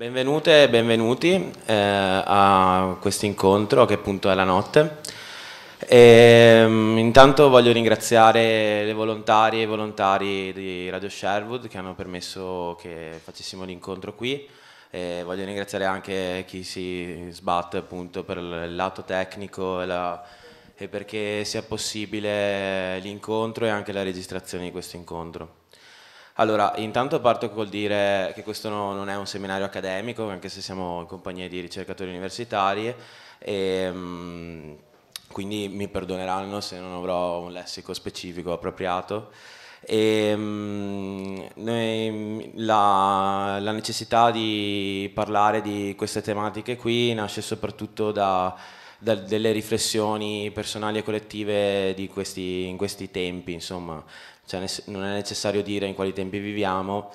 Benvenute e benvenuti eh, a questo incontro che appunto è la notte. E, ehm, intanto voglio ringraziare le volontarie e i volontari di Radio Sherwood che hanno permesso che facessimo l'incontro qui. E voglio ringraziare anche chi si sbatte appunto per il lato tecnico e, la, e perché sia possibile l'incontro e anche la registrazione di questo incontro. Allora, intanto parto col dire che questo no, non è un seminario accademico, anche se siamo in compagnia di ricercatori universitari, e, ehm, quindi mi perdoneranno se non avrò un lessico specifico appropriato. E, ehm, la, la necessità di parlare di queste tematiche qui nasce soprattutto da delle riflessioni personali e collettive questi, in questi tempi, insomma, cioè non è necessario dire in quali tempi viviamo.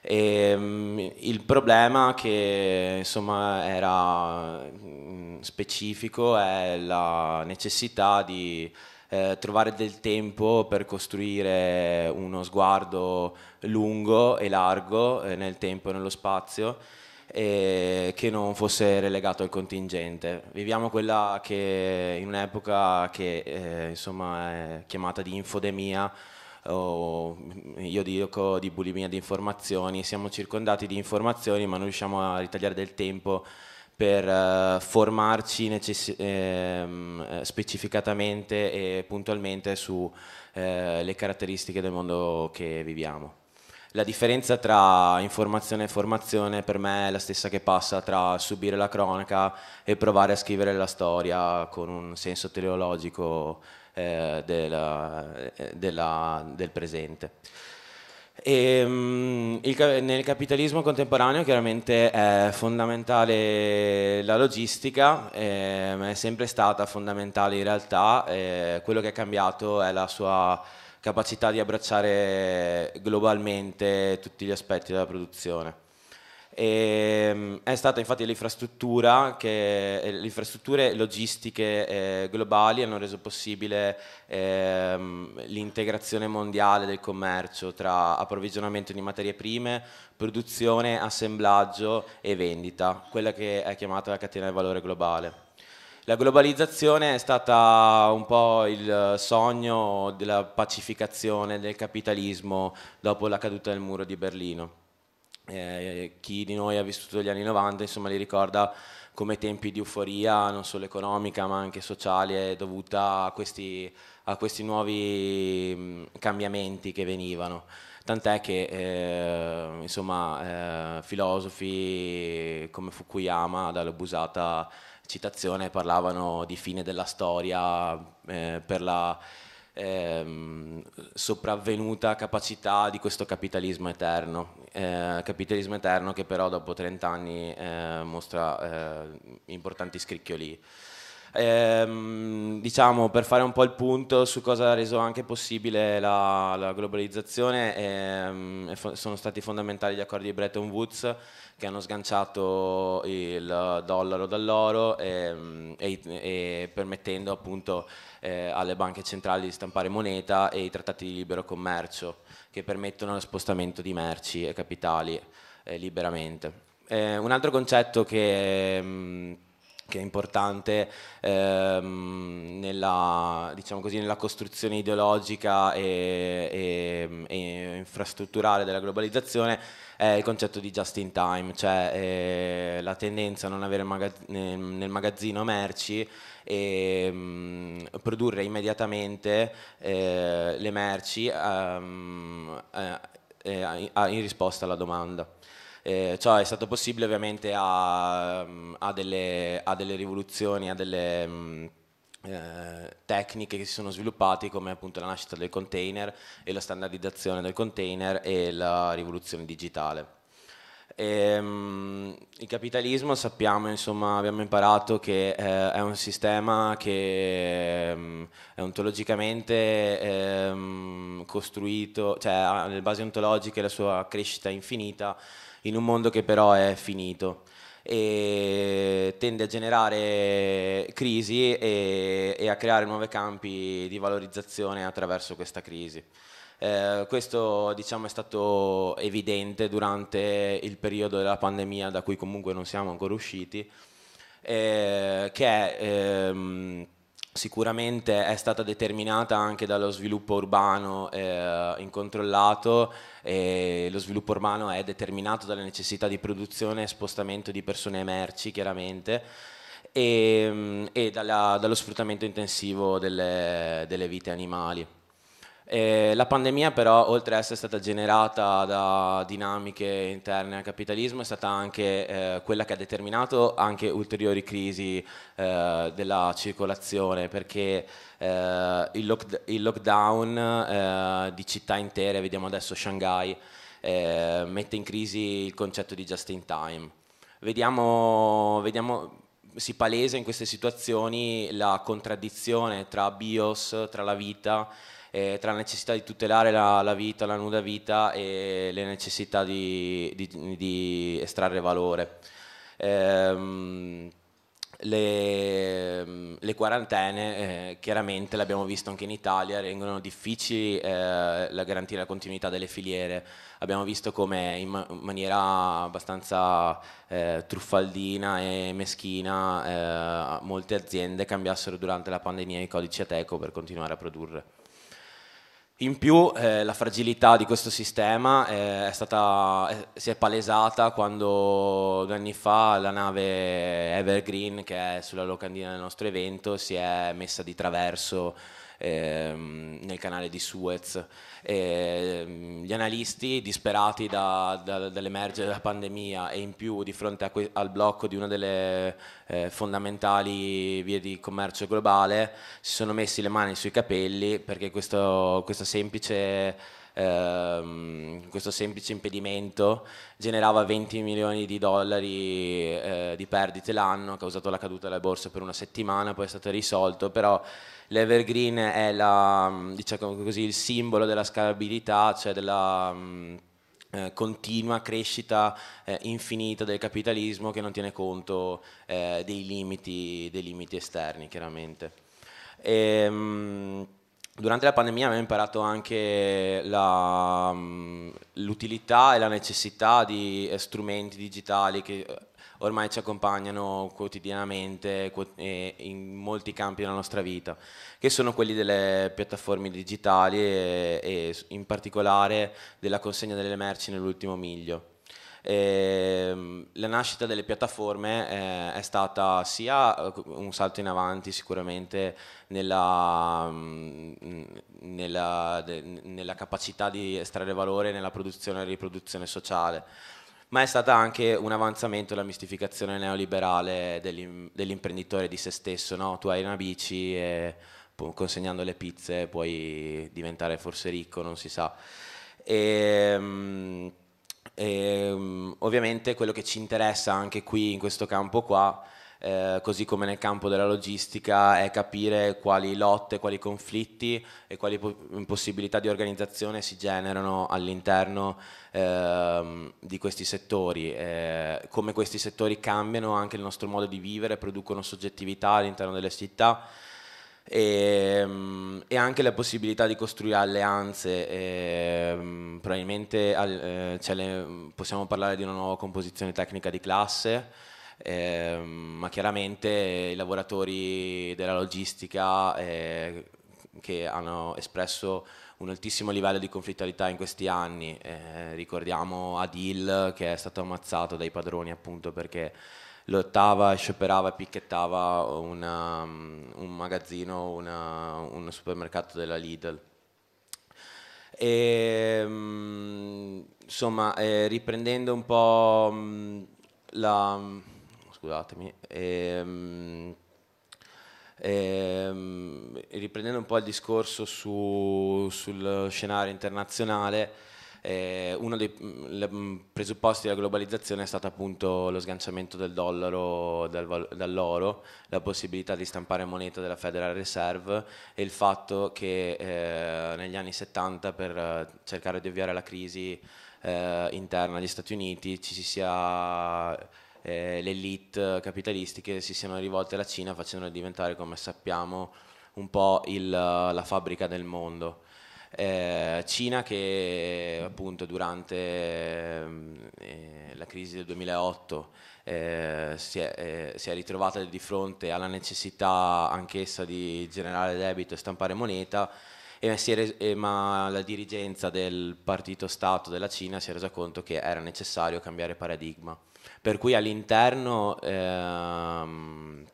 E, ehm, il problema che insomma, era mm, specifico è la necessità di eh, trovare del tempo per costruire uno sguardo lungo e largo eh, nel tempo e nello spazio e che non fosse relegato al contingente. Viviamo quella che in un'epoca che eh, insomma, è chiamata di infodemia o io dico di bulimia di informazioni, siamo circondati di informazioni ma non riusciamo a ritagliare del tempo per eh, formarci ehm, eh, specificatamente e puntualmente sulle eh, caratteristiche del mondo che viviamo. La differenza tra informazione e formazione per me è la stessa che passa tra subire la cronaca e provare a scrivere la storia con un senso teleologico eh, della, eh, della, del presente. E, ehm, il, nel capitalismo contemporaneo chiaramente è fondamentale la logistica, eh, ma è sempre stata fondamentale in realtà, eh, quello che è cambiato è la sua capacità di abbracciare globalmente tutti gli aspetti della produzione. E, ehm, è stata infatti l'infrastruttura che, eh, le infrastrutture logistiche eh, globali hanno reso possibile eh, l'integrazione mondiale del commercio tra approvvigionamento di materie prime, produzione, assemblaggio e vendita, quella che è chiamata la catena del valore globale. La globalizzazione è stata un po' il sogno della pacificazione del capitalismo dopo la caduta del muro di Berlino eh, chi di noi ha vissuto gli anni 90 insomma li ricorda come tempi di euforia non solo economica ma anche sociale eh, dovuta a questi, a questi nuovi mm, cambiamenti che venivano tant'è che eh, insomma, eh, filosofi come Fukuyama dall'abusata citazione parlavano di fine della storia eh, per la ehm, sopravvenuta capacità di questo capitalismo eterno, eh, capitalismo eterno che però dopo 30 anni eh, mostra eh, importanti scricchioli. Ehm, diciamo per fare un po' il punto su cosa ha reso anche possibile la, la globalizzazione ehm, sono stati fondamentali gli accordi di Bretton Woods che hanno sganciato il dollaro dall'oro ehm, e, e, e permettendo appunto eh, alle banche centrali di stampare moneta e i trattati di libero commercio che permettono lo spostamento di merci e capitali eh, liberamente. Eh, un altro concetto che... Mm, che è importante ehm, nella, diciamo così, nella, costruzione ideologica e, e, e infrastrutturale della globalizzazione è è il concetto di just in time, cioè eh, la tendenza a non avere magaz- nel magazzino merci e mh, mm, produrre immediatamente eh, le merci um, eh, eh in risposta alla domanda. Eh, ciò è stato possibile ovviamente a, mm, a, delle, a delle, rivoluzioni, a delle, mm, eh, tecniche che si sono sviluppate come appunto la nascita del container e la standardizzazione del container e la rivoluzione digitale. E, um, il capitalismo sappiamo, insomma, abbiamo imparato che eh, è un sistema che um, ehm, è ontologicamente um, costruito, cioè ha le basi ontologiche la sua crescita infinita in un mondo che però è finito e tende a generare crisi e, e a creare nuovi campi di valorizzazione attraverso questa crisi. Eh, questo diciamo, è stato evidente durante il periodo della pandemia da cui comunque non siamo ancora usciti, eh, che è ehm, sicuramente è stata determinata anche dallo sviluppo urbano eh, incontrollato e lo sviluppo urbano è determinato dalle necessità di produzione e spostamento di persone e merci chiaramente e, mm, e dalla, dallo sfruttamento intensivo delle, delle vite animali. Eh, la pandemia però, oltre ad essere stata generata da dinamiche interne al capitalismo, è stata anche eh, quella che ha determinato anche ulteriori crisi eh, della circolazione, perché eh, il, lock- il, lockdown eh, di città intere, vediamo adesso Shanghai, eh, mette in crisi il concetto di just in time. Vediamo, vediamo, si palese in queste situazioni la contraddizione tra bios, tra la vita, eh, tra la necessità di tutelare la, la, vita, la nuda vita e le necessità di, di, di estrarre valore. Ehm, le, le, quarantene eh, chiaramente l'abbiamo visto anche in Italia rendono difficili eh, la garantire la continuità delle filiere abbiamo visto come in, maniera abbastanza eh, truffaldina e meschina eh, molte aziende cambiassero durante la pandemia i codici ateco per continuare a produrre in più eh, la fragilità di questo sistema eh, è stata, eh, si è palesata quando due anni fa la nave Evergreen, che è sulla locandina del nostro evento, si è messa di traverso ehm, nel canale di Suez. E, ehm, gli analisti disperati da, da, dall'emergere della pandemia e in più di fronte que- al blocco di una delle eh, fondamentali vie di commercio globale si sono messi le mani sui capelli perché questo, questo semplice... Ehm, questo semplice impedimento generava 20 milioni di dollari eh, di perdite l'anno, ha causato la caduta delle borse per una settimana, poi è stato risolto, però l'evergreen è la, mm, diciamo così, il simbolo della scalabilità, cioè della mm, eh, continua crescita eh, infinita del capitalismo che non tiene conto eh, dei, limiti, dei, limiti, esterni chiaramente. E, ehm, durante la pandemia abbiamo imparato anche la, mm, l'utilità e la necessità di eh, strumenti digitali che eh, ormai ci accompagnano quotidianamente in molti campi della nostra vita, che sono quelli delle piattaforme digitali e, in particolare della consegna delle merci nell'ultimo miglio. E ehm, la nascita delle piattaforme eh, è stata sia eh, un salto in avanti sicuramente nella, mm, nella, nella capacità di estrarre valore nella produzione e riproduzione sociale, ma è stata anche un avanzamento della mistificazione neoliberale dell'imprenditore di se stesso, no? tu hai una bici e consegnando le pizze puoi diventare forse ricco, non si sa. E, ehm, e, ehm, ovviamente quello che ci interessa anche qui in questo campo qua eh, così come nel campo della logistica è capire quali lotte, quali conflitti e quali po- possibilità di organizzazione si generano all'interno eh, di questi settori, eh, come questi settori cambiano anche il nostro modo di vivere, producono soggettività all'interno delle città. E, ehm, e, anche la possibilità di costruire alleanze. E, ehm, probabilmente al, eh, cioè le, possiamo parlare di una nuova composizione tecnica di classe eh, ma chiaramente i lavoratori della logistica eh, che hanno espresso un altissimo livello di conflittualità in questi anni, eh, ricordiamo Adil che è stato ammazzato dai padroni appunto perché lottava, scioperava picchettava una, um, un magazzino, una, un supermercato della Lidl. E, ehm, insomma, eh, riprendendo un po' mm, la, scusatemi. E, ehm, e, ehm, riprendendo un po' il discorso su, sul scenario internazionale, eh, uno dei le, mm, presupposti della globalizzazione è stato appunto lo sganciamento del dollaro dal, dall'oro, la possibilità di stampare moneta della Federal Reserve e il fatto che eh, negli anni 70 per eh, cercare di ovviare alla crisi eh, interna agli Stati Uniti ci si sia eh, le elite capitalistiche si siano rivolte alla Cina facendola diventare, come sappiamo, un po' il, eh, la fabbrica del mondo. Eh, Cina che appunto durante ehm, eh, la crisi del 2008 eh, si, è, eh, si, è, ritrovata di fronte alla necessità anch'essa di generare debito e stampare moneta, e, eh, ma la dirigenza del partito Stato della Cina si è resa conto che era necessario cambiare paradigma per cui all'interno ehm,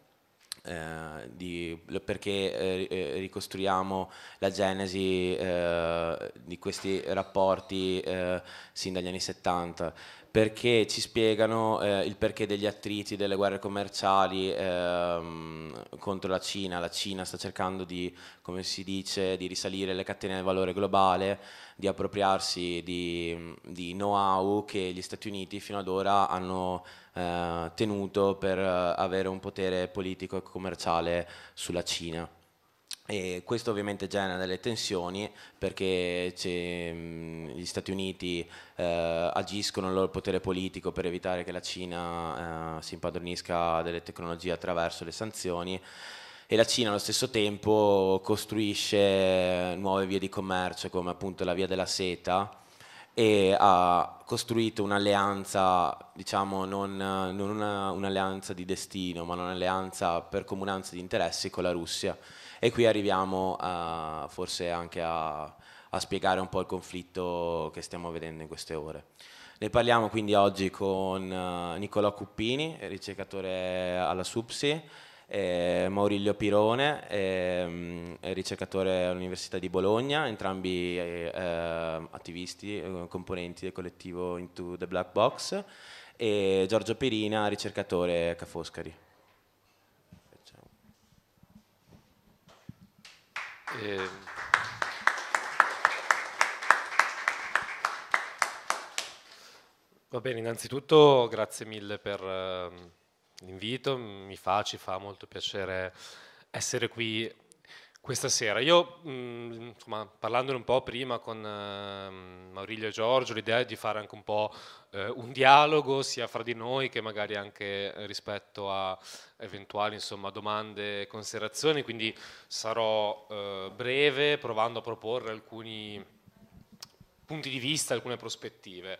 eh, di, perché eh, eh, ricostruiamo la genesi eh, di questi rapporti eh, sin dagli anni 70 perché ci spiegano eh, il perché degli attriti, delle guerre commerciali ehm, contro la Cina. La Cina sta cercando di, come si dice, di risalire le catene del valore globale, di appropriarsi di, di know-how che gli Stati Uniti fino ad ora hanno eh, tenuto per eh, avere un potere politico e commerciale sulla Cina. E questo ovviamente genera delle tensioni perché mhmm, gli Stati Uniti eh, agiscono il loro potere politico per evitare che la Cina eh, si impadronisca delle tecnologie attraverso le sanzioni e la Cina allo stesso tempo costruisce nuove vie di commercio come appunto la via della seta e ha costruito un'alleanza, diciamo, non, non una, un'alleanza di destino, ma un'alleanza per comunanza di interessi con la Russia e qui arriviamo a, forse anche a, a spiegare un po' il conflitto che stiamo vedendo in queste ore. Ne parliamo quindi oggi con eh, Nicolò Cuppini, ricercatore alla SUPSI, e Maurilio Pirone, e, ehm, e ricercatore all'Università di Bologna, entrambi eh, eh attivisti, eh, componenti del collettivo Into the Black Box, e Giorgio Pirina, ricercatore a Ca' Foscari. Eh, va bene, innanzitutto grazie mille per eh, l'invito, mi fa, ci fa molto piacere essere qui questa sera. Io, mh, mm, insomma, parlandone un po' prima con uh, ehm, Maurilio e Giorgio, l'idea è di fare anche un po' eh, un dialogo sia fra di noi che magari anche eh, rispetto a eventuali insomma, domande e considerazioni, quindi sarò uh, breve provando a proporre alcuni punti di vista, alcune prospettive.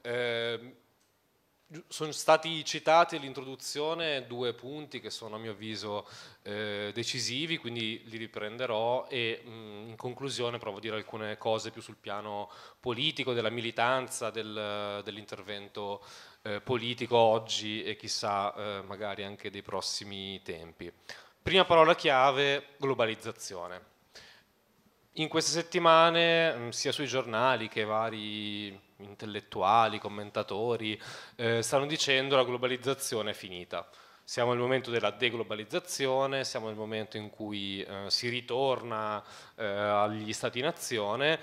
Ehm, sono stati citati all'introduzione due punti che sono a mio avviso eh, decisivi, quindi li riprenderò e mh, mm, in conclusione provo a dire alcune cose più sul piano politico, della militanza, del, dell'intervento eh, politico oggi e chissà eh, magari anche dei prossimi tempi. Prima parola chiave, globalizzazione. In queste settimane, mh, mm, sia sui giornali che vari intellettuali, commentatori, eh, stanno dicendo che la globalizzazione è finita. Siamo nel momento della deglobalizzazione, siamo nel momento in cui eh, si ritorna eh, agli stati nazione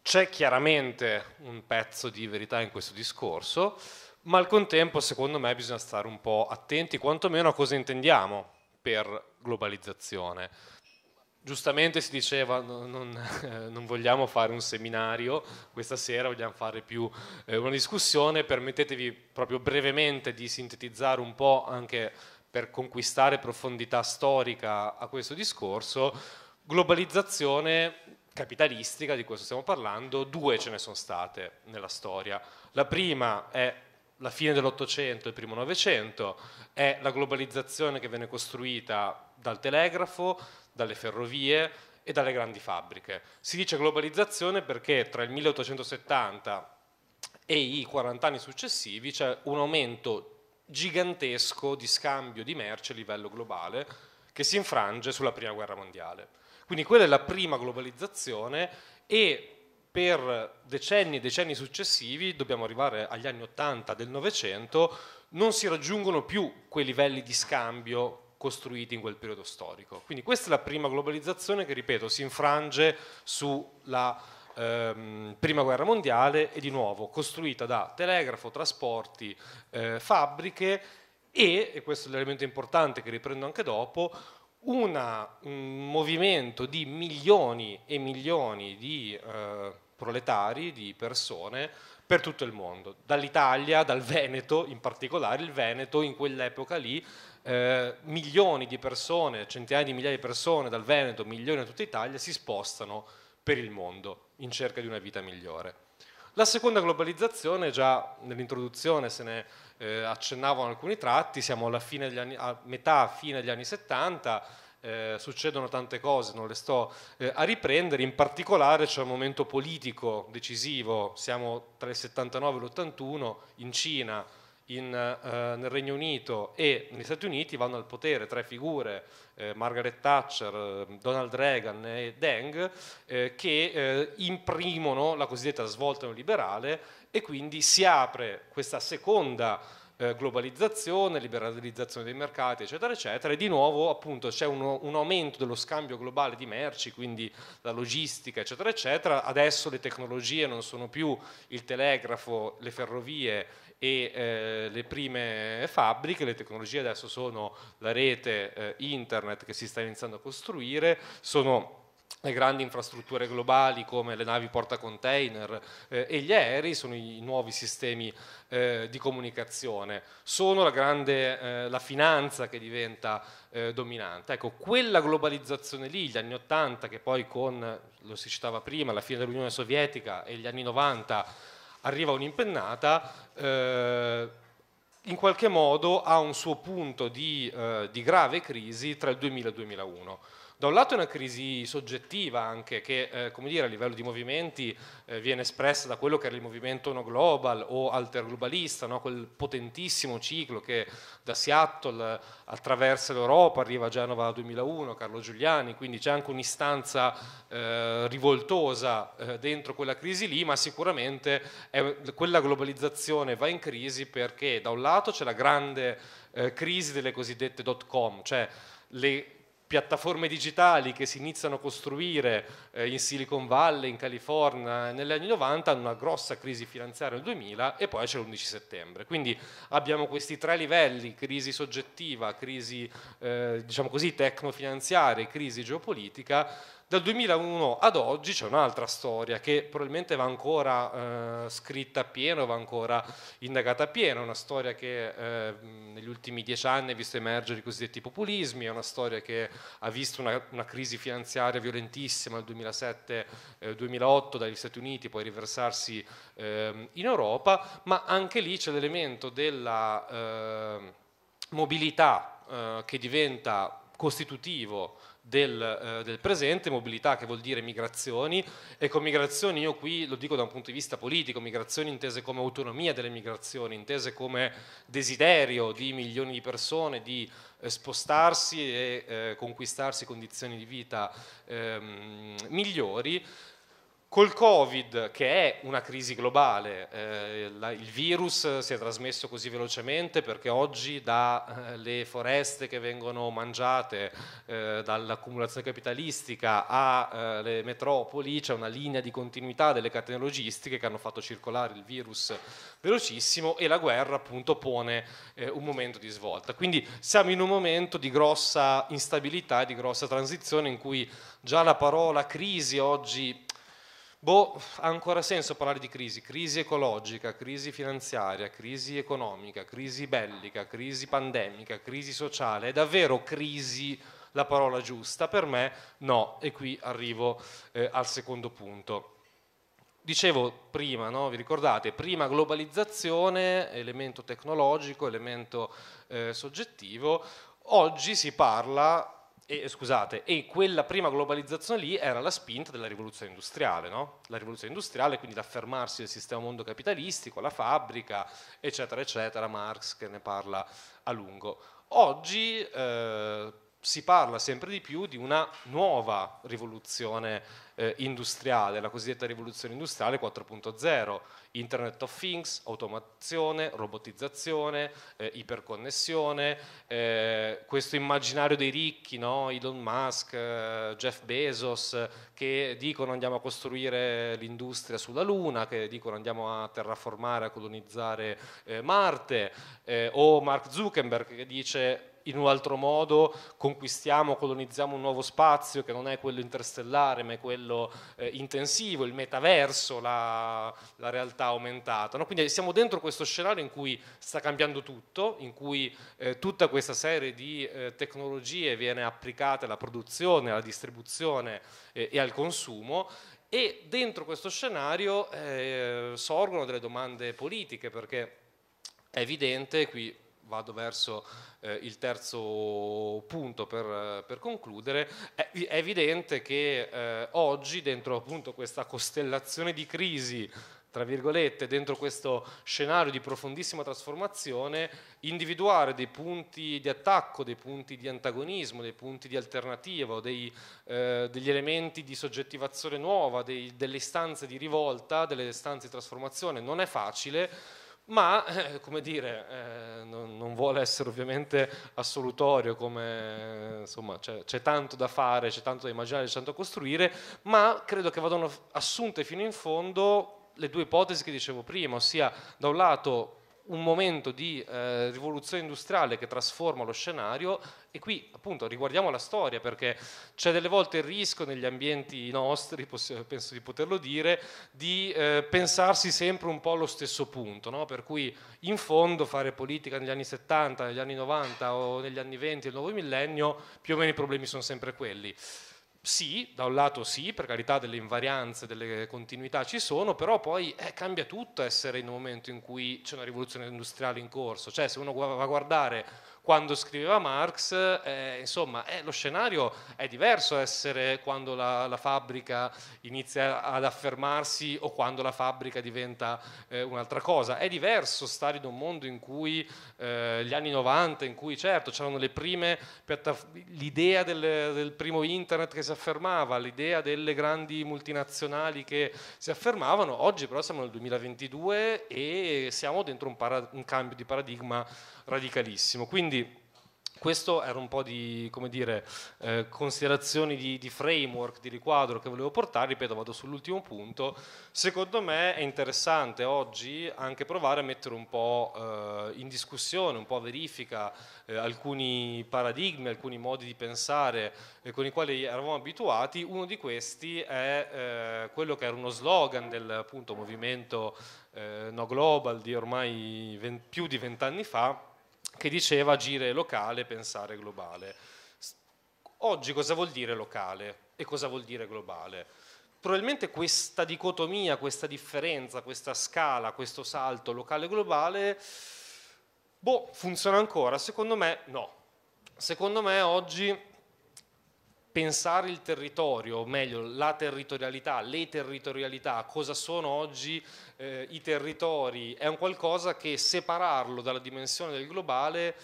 C'è chiaramente un pezzo di verità in questo discorso, ma al contempo secondo me bisogna stare un po' attenti quantomeno a cosa intendiamo per globalizzazione, Giustamente si diceva non, non, non, vogliamo fare un seminario questa sera, vogliamo fare più eh, una discussione, permettetevi proprio brevemente di sintetizzare un po' anche per conquistare profondità storica a questo discorso. Globalizzazione capitalistica, di questo stiamo parlando, due ce ne sono state nella storia. La prima è la fine dell'Ottocento, il primo Novecento, è la globalizzazione che venne costruita dal telegrafo, dalle ferrovie e dalle grandi fabbriche. Si dice globalizzazione perché tra il 1870 e i 40 anni successivi c'è un aumento gigantesco di scambio di merce a livello globale che si infrange sulla prima guerra mondiale. Quindi quella è la prima globalizzazione e per decenni e decenni successivi, dobbiamo arrivare agli anni 80 del Novecento, non si raggiungono più quei livelli di scambio costruiti in quel periodo storico. Quindi questa è la prima globalizzazione che, ripeto, si infrange sulla ehm, Prima Guerra Mondiale e di nuovo costruita da telegrafo, trasporti, eh, fabbriche e, e questo è l'elemento importante che riprendo anche dopo, una, un movimento di milioni e milioni di eh, proletari, di persone per tutto il mondo, dall'Italia, dal Veneto in particolare, il Veneto in quell'epoca lì eh, milioni di persone, centinaia di migliaia di persone dal Veneto, milioni da tutta Italia, si spostano per il mondo in cerca di una vita migliore. La seconda globalizzazione, già nell'introduzione se ne eh, accennavano alcuni tratti, siamo alla anni, a metà, fine degli anni 70, eh, succedono tante cose, non le sto eh, a riprendere, in particolare c'è un momento politico decisivo, siamo tra il 79 e l'81 in Cina, in, eh, nel Regno Unito e negli Stati Uniti vanno al potere tre figure, eh, Margaret Thatcher, ehm, Donald Reagan e Deng, eh, che eh, imprimono la cosiddetta svolta neoliberale e quindi si apre questa seconda eh, globalizzazione, liberalizzazione dei mercati, eccetera, eccetera, e di nuovo appunto c'è un, un, aumento dello scambio globale di merci, quindi la logistica, eccetera, eccetera. Adesso le tecnologie non sono più il telegrafo, le ferrovie, e eh, le prime fabbriche, le tecnologie adesso sono la rete eh, internet che si sta iniziando a costruire, sono le grandi infrastrutture globali come le navi portacontainer eh, e gli aerei sono i nuovi sistemi eh, di comunicazione, sono la grande eh, la finanza che diventa eh, dominante. Ecco, quella globalizzazione lì, gli anni 80 che poi con lo si citava prima, la fine dell'Unione Sovietica e gli anni 90 arriva un'impennata, eh, in qualche modo ha un suo punto di, eh, di grave crisi tra il 2000 e il 2001. Da un lato è una crisi soggettiva anche che eh, come dire, a livello di movimenti eh, viene espressa da quello che era il movimento no global o alterglobalista, no? quel potentissimo ciclo che da Seattle attraversa l'Europa, arriva a Genova 2001, Carlo Giuliani, quindi c'è anche un'istanza eh, rivoltosa eh, dentro quella crisi lì, ma sicuramente è, quella globalizzazione va in crisi perché da un lato c'è la grande eh, crisi delle cosiddette dot com, cioè le piattaforme digitali che si iniziano a costruire eh, in Silicon Valley, in California, negli anni 90, hanno una grossa crisi finanziaria nel 2000 e poi c'è l'11 settembre. Quindi abbiamo questi tre livelli, crisi soggettiva, crisi eh, diciamo così, tecnofinanziaria e crisi geopolitica, dal 2001 ad oggi c'è un'altra storia che probabilmente va ancora eh, scritta a pieno, va ancora indagata a pieno, una storia che eh, negli ultimi dieci anni ha visto emergere i cosiddetti populismi, è una storia che ha visto una, una crisi finanziaria violentissima nel 2007-2008 eh, dagli Stati Uniti, poi riversarsi ehm, in Europa, ma anche lì c'è l'elemento della eh, mobilità eh, che diventa costitutivo del, eh, del, presente, mobilità che vuol dire migrazioni e con migrazioni io qui lo dico da un punto di vista politico, migrazioni intese come autonomia delle migrazioni, intese come desiderio di milioni di persone di eh, spostarsi e eh, conquistarsi condizioni di vita ehm, migliori. Col Covid, che è una crisi globale, eh, la, il virus si è trasmesso così velocemente perché oggi dalle eh, foreste che vengono mangiate, eh, dall'accumulazione capitalistica alle eh, metropoli, c'è una linea di continuità delle catene logistiche che hanno fatto circolare il virus velocissimo e la guerra appunto pone eh, un momento di svolta. Quindi siamo in un momento di grossa instabilità, di grossa transizione in cui già la parola crisi oggi boh, ha ancora senso parlare di crisi, crisi ecologica, crisi finanziaria, crisi economica, crisi bellica, crisi pandemica, crisi sociale, è davvero crisi la parola giusta? Per me no, e qui arrivo eh, al secondo punto. Dicevo prima, no? vi ricordate, prima globalizzazione, elemento tecnologico, elemento eh, soggettivo, oggi si parla e, scusate, e quella prima globalizzazione lì era la spinta della rivoluzione industriale, no? la rivoluzione industriale, quindi l'affermarsi del sistema mondo capitalistico, la fabbrica, eccetera, eccetera, Marx che ne parla a lungo. Oggi eh, si parla sempre di più di una nuova rivoluzione eh, industriale, la cosiddetta rivoluzione industriale 4.0, Internet of Things, automazione, robotizzazione, eh, iperconnessione, eh, questo immaginario dei ricchi, no? Elon Musk, eh, Jeff Bezos, che dicono andiamo a costruire l'industria sulla Luna, che dicono andiamo a terraformare, a colonizzare eh, Marte, eh, o Mark Zuckerberg che dice in un altro modo conquistiamo, colonizziamo un nuovo spazio che non è quello interstellare ma è quello eh, intensivo, il metaverso, la, la realtà aumentata. No? Quindi siamo dentro questo scenario in cui sta cambiando tutto, in cui eh, tutta questa serie di eh, tecnologie viene applicata alla produzione, alla distribuzione eh, e al consumo e dentro questo scenario eh, sorgono delle domande politiche perché è evidente, qui vado verso eh, il terzo punto per, eh, per concludere, è, è, evidente che eh, oggi dentro appunto questa costellazione di crisi tra virgolette, dentro questo scenario di profondissima trasformazione, individuare dei punti di attacco, dei punti di antagonismo, dei punti di alternativa, dei, eh, degli elementi di soggettivazione nuova, dei, delle istanze di rivolta, delle istanze di trasformazione, non è facile ma eh, come dire, eh, non, non, vuole essere ovviamente assolutorio, come, insomma c'è, c'è, tanto da fare, c'è tanto da immaginare, c'è tanto da costruire, ma credo che vadano assunte fino in fondo le due ipotesi che dicevo prima, ossia da un lato un momento di eh, rivoluzione industriale che trasforma lo scenario e qui appunto riguardiamo la storia perché c'è delle volte il rischio negli ambienti nostri, penso di poterlo dire, di eh, pensarsi sempre un po' allo stesso punto, no? per cui in fondo fare politica negli anni 70, negli anni 90 o negli anni 20, il nuovo millennio, più o meno i problemi sono sempre quelli sì, da un lato sì, per carità delle invarianze, delle continuità ci sono, però poi eh, cambia tutto essere in un momento in cui c'è una rivoluzione industriale in corso, cioè se uno va a guardare quando scriveva Marx, eh, insomma, eh, lo scenario è diverso essere quando la, la, fabbrica inizia ad affermarsi o quando la fabbrica diventa eh, un'altra cosa. È diverso stare in un mondo in cui eh, gli anni 90, in cui certo c'erano le prime, l'idea del, del primo internet che si affermava, l'idea delle grandi multinazionali che si affermavano, oggi però siamo nel 2022 e siamo dentro un, para- un cambio di paradigma radicalissimo. Quindi questo era un po' di come dire, eh, considerazioni di, di, framework, di riquadro che volevo portare, ripeto vado sull'ultimo punto, secondo me è interessante oggi anche provare a mettere un po' eh, in discussione, un po' a verifica eh, alcuni paradigmi, alcuni modi di pensare eh, con i quali eravamo abituati, uno di questi è eh, quello che era uno slogan del appunto, movimento eh, No Global di ormai 20, più di vent'anni fa, che diceva agire locale, pensare globale. Oggi cosa vuol dire locale e cosa vuol dire globale? Probabilmente questa dicotomia, questa differenza, questa scala, questo salto locale-globale, boh, funziona ancora? Secondo me no. Secondo me oggi pensare il territorio, o meglio la territorialità, le territorialità, cosa sono oggi eh, i territori, è un qualcosa che separarlo dalla dimensione del globale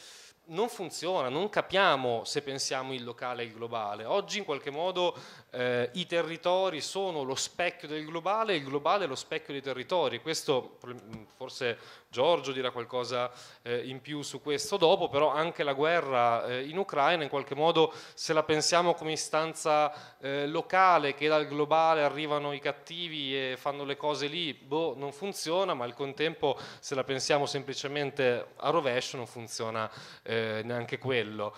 non funziona, non capiamo se pensiamo il locale e il globale. Oggi in qualche modo eh, i territori sono lo specchio del globale e il globale è lo specchio dei territori. Questo forse Giorgio dirà qualcosa eh, in più su questo dopo, però anche la guerra eh, in Ucraina in qualche modo se la pensiamo come istanza eh, locale che dal globale arrivano i cattivi e fanno le cose lì, boh, non funziona, ma al contempo se la pensiamo semplicemente a rovescio non funziona eh, neanche quello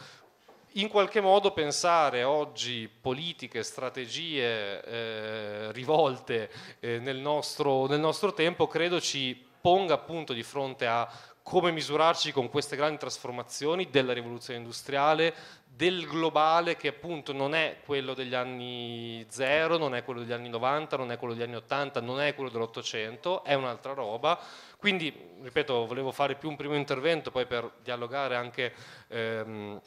in qualche modo pensare oggi politiche, strategie eh, rivolte eh, nel, nostro, nel nostro tempo credo ci ponga appunto di fronte a come misurarci con queste grandi trasformazioni della rivoluzione industriale, del globale che appunto non è quello degli anni zero, non è quello degli anni 90, non è quello degli anni 80, non è quello dell'Ottocento, è un'altra roba. Quindi, ripeto, volevo fare più un primo intervento poi per dialogare anche... Ehm,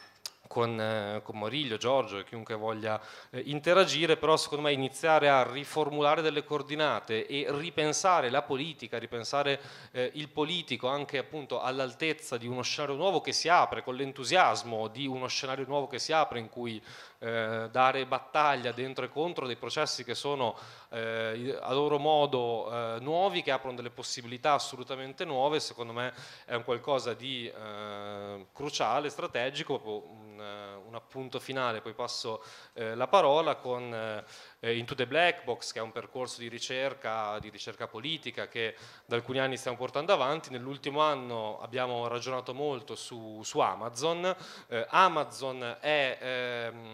con, eh, con Moriglio, Giorgio e chiunque voglia eh, interagire, però secondo me iniziare a riformulare delle coordinate e ripensare la politica, ripensare eh, il politico anche appunto all'altezza di uno scenario nuovo che si apre, con l'entusiasmo di uno scenario nuovo che si apre in cui eh, dare battaglia dentro e contro dei processi che sono eh, a loro modo eh, nuovi, che aprono delle possibilità assolutamente nuove, secondo me è un qualcosa di eh, cruciale, strategico, un, eh, un, appunto finale, poi passo eh, la parola con eh, Into the Black Box, che è un percorso di ricerca, di ricerca politica che da alcuni anni stiamo portando avanti. Nell'ultimo anno abbiamo ragionato molto su, su Amazon. Eh, Amazon è... Ehm,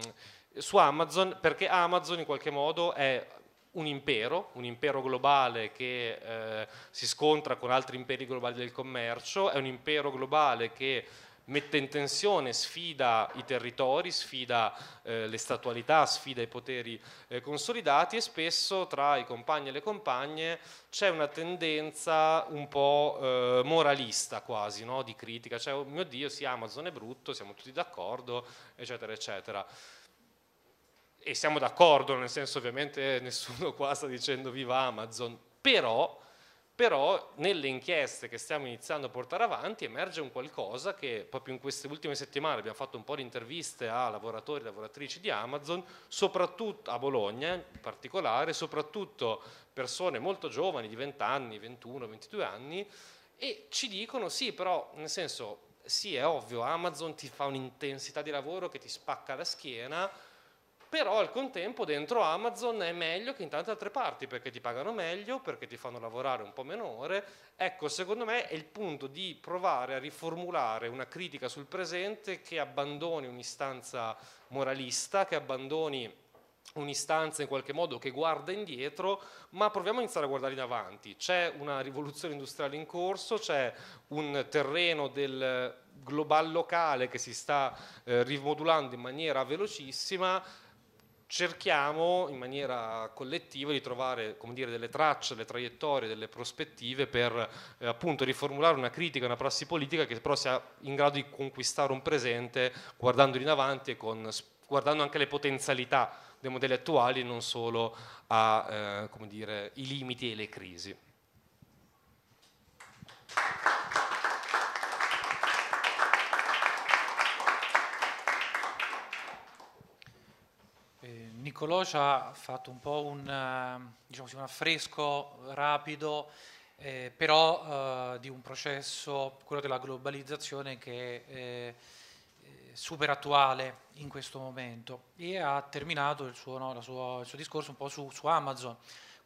su Amazon perché Amazon in qualche modo è un impero, un impero globale che eh, si scontra con altri imperi globali del commercio, è un impero globale che mette in tensione, sfida i territori, sfida eh, le statualità, sfida i poteri eh, consolidati e spesso tra i compagni e le compagne c'è una tendenza un po' eh, moralista quasi, no? di critica, cioè oh mio Dio sì Amazon è brutto, siamo tutti d'accordo, eccetera, eccetera e siamo d'accordo, nel senso ovviamente eh, nessuno qua sta dicendo viva Amazon, però però nelle inchieste che stiamo iniziando a portare avanti emerge un qualcosa che proprio in queste ultime settimane abbiamo fatto un po' di interviste a lavoratori e lavoratrici di Amazon, soprattutto a Bologna in particolare, soprattutto persone molto giovani di 20 anni, 21, 22 anni e ci dicono sì però nel senso sì è ovvio Amazon ti fa un'intensità di lavoro che ti spacca la schiena però al contempo dentro Amazon è meglio che in tante altre parti perché ti pagano meglio, perché ti fanno lavorare un po' meno ore. Ecco, secondo me è il punto di provare a riformulare una critica sul presente che abbandoni un'istanza moralista, che abbandoni un'istanza in qualche modo che guarda indietro, ma proviamo a iniziare a guardare in avanti. C'è una rivoluzione industriale in corso, c'è un terreno del global locale che si sta eh, rimodulando in maniera velocissima cerchiamo in maniera collettiva di trovare dire, delle tracce, delle traiettorie, delle prospettive per eh, appunto riformulare una critica, una prassi politica che però sia in grado di conquistare un presente guardandolo in avanti e con, guardando anche le potenzialità dei modelli attuali non solo ai eh, limiti e le crisi. Niccolò ci ha fatto un po' un, ehm, diciamo, un affresco rapido, eh, però eh, di un processo, quello della globalizzazione, che è eh, super attuale in questo momento e ha terminato il suo, no, sua, il suo discorso un po' su, su, Amazon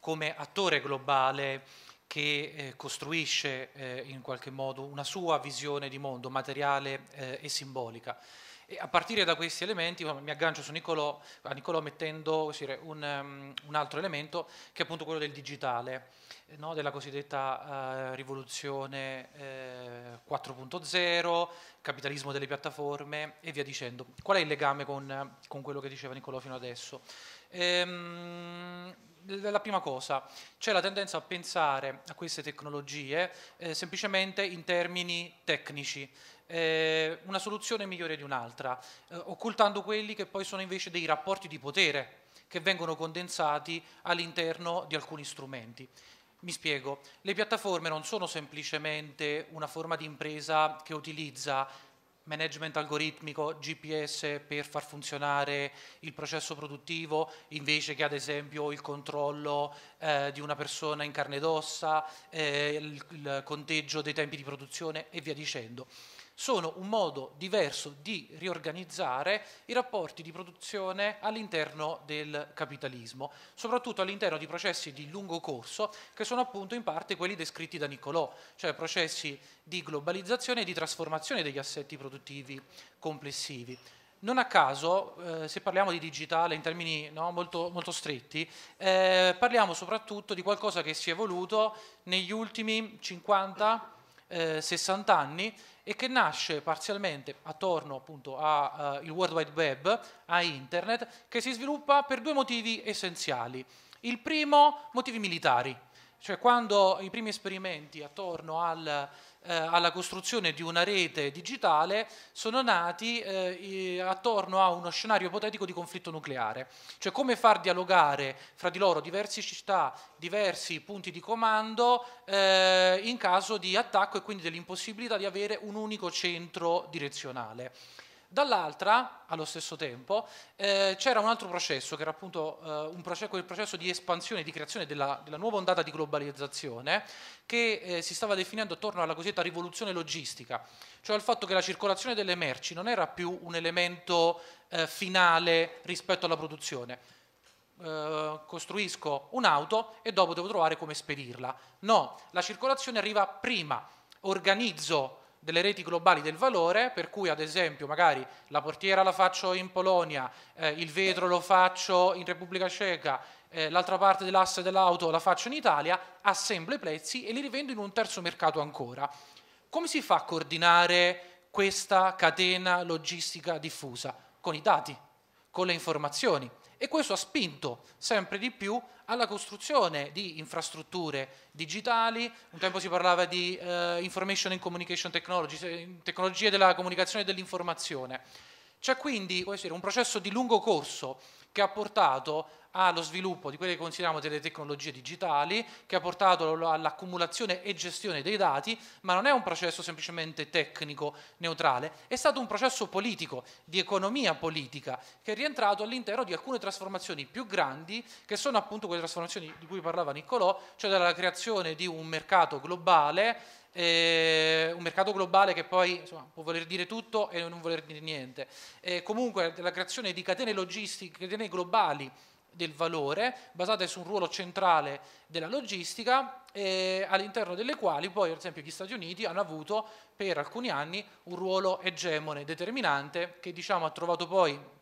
come attore globale che eh, costruisce eh, in qualche modo una sua visione di mondo materiale e simbolica. E a partire da questi elementi mi aggancio Nicolò, a Nicolò mettendo dire, un, um, un, altro elemento che è appunto quello del digitale, eh, no? della cosiddetta uh, rivoluzione uh, eh, 4.0, capitalismo delle piattaforme e via dicendo. Qual è il legame con, con quello che diceva Nicolò fino adesso? Ehm, la prima cosa, c'è la tendenza a pensare a queste tecnologie eh, semplicemente in termini tecnici, eh, una soluzione migliore di un'altra, eh, occultando quelli che poi sono invece dei rapporti di potere che vengono condensati all'interno di alcuni strumenti. Mi spiego, le piattaforme non sono semplicemente una forma di impresa che utilizza management algoritmico, GPS per far funzionare il processo produttivo, invece che ad esempio il controllo eh, di una persona in carne ed ossa, eh, il, il conteggio dei tempi di produzione e via dicendo sono un modo diverso di riorganizzare i rapporti di produzione all'interno del capitalismo, soprattutto all'interno di processi di lungo corso che sono appunto in parte quelli descritti da Niccolò, cioè processi di globalizzazione e di trasformazione degli assetti produttivi complessivi. Non a caso, eh, se parliamo di digitale in termini no, molto, molto, stretti, eh, parliamo soprattutto di qualcosa che si è evoluto negli ultimi 50-60 eh, anni e che nasce parzialmente attorno appunto al eh, uh, World Wide Web, a Internet, che si sviluppa per due motivi essenziali. Il primo, motivi militari, cioè quando i primi esperimenti attorno al eh, alla costruzione di una rete digitale sono nati eh, attorno a uno scenario ipotetico di conflitto nucleare, cioè come far dialogare fra di loro diverse città, diversi punti di comando eh, in caso di attacco e quindi dell'impossibilità di avere un unico centro direzionale. Dall'altra, allo stesso tempo, eh, c'era un altro processo, che era appunto eh, processo, quel processo di espansione, di creazione della, della nuova ondata di globalizzazione, che eh, si stava definendo attorno alla cosiddetta rivoluzione logistica, cioè al fatto che la circolazione delle merci non era più un elemento eh, finale rispetto alla produzione, eh, costruisco un'auto e dopo devo trovare come spedirla. No, la circolazione arriva prima, organizzo delle reti globali del valore, per cui ad esempio magari la portiera la faccio in Polonia, eh, il vetro lo faccio in Repubblica Ceca, eh, l'altra parte dell'asse dell'auto la faccio in Italia, assemblo i prezzi e li rivendo in un terzo mercato ancora. Come si fa a coordinare questa catena logistica diffusa? Con i dati, con le informazioni e questo ha spinto sempre di più alla costruzione di infrastrutture digitali, un tempo si parlava di eh, information and communication technology, eh, tecnologie della comunicazione e dell'informazione. C'è cioè, quindi dire, un processo di lungo corso che ha portato allo sviluppo di quelle che consideriamo delle tecnologie digitali, che ha portato all'accumulazione e gestione dei dati, ma non è un processo semplicemente tecnico neutrale, è stato un processo politico, di economia politica, che è rientrato all'interno di alcune trasformazioni più grandi, che sono appunto quelle trasformazioni di cui parlava Niccolò, cioè della creazione di un mercato globale eh, un mercato globale che poi insomma, può voler dire tutto e non voler dire niente. Eh, comunque la creazione di catene logistiche, catene globali del valore, basate su un ruolo centrale della logistica, eh, all'interno delle quali poi ad esempio gli Stati Uniti hanno avuto per alcuni anni un ruolo egemone, determinante, che diciamo, ha trovato poi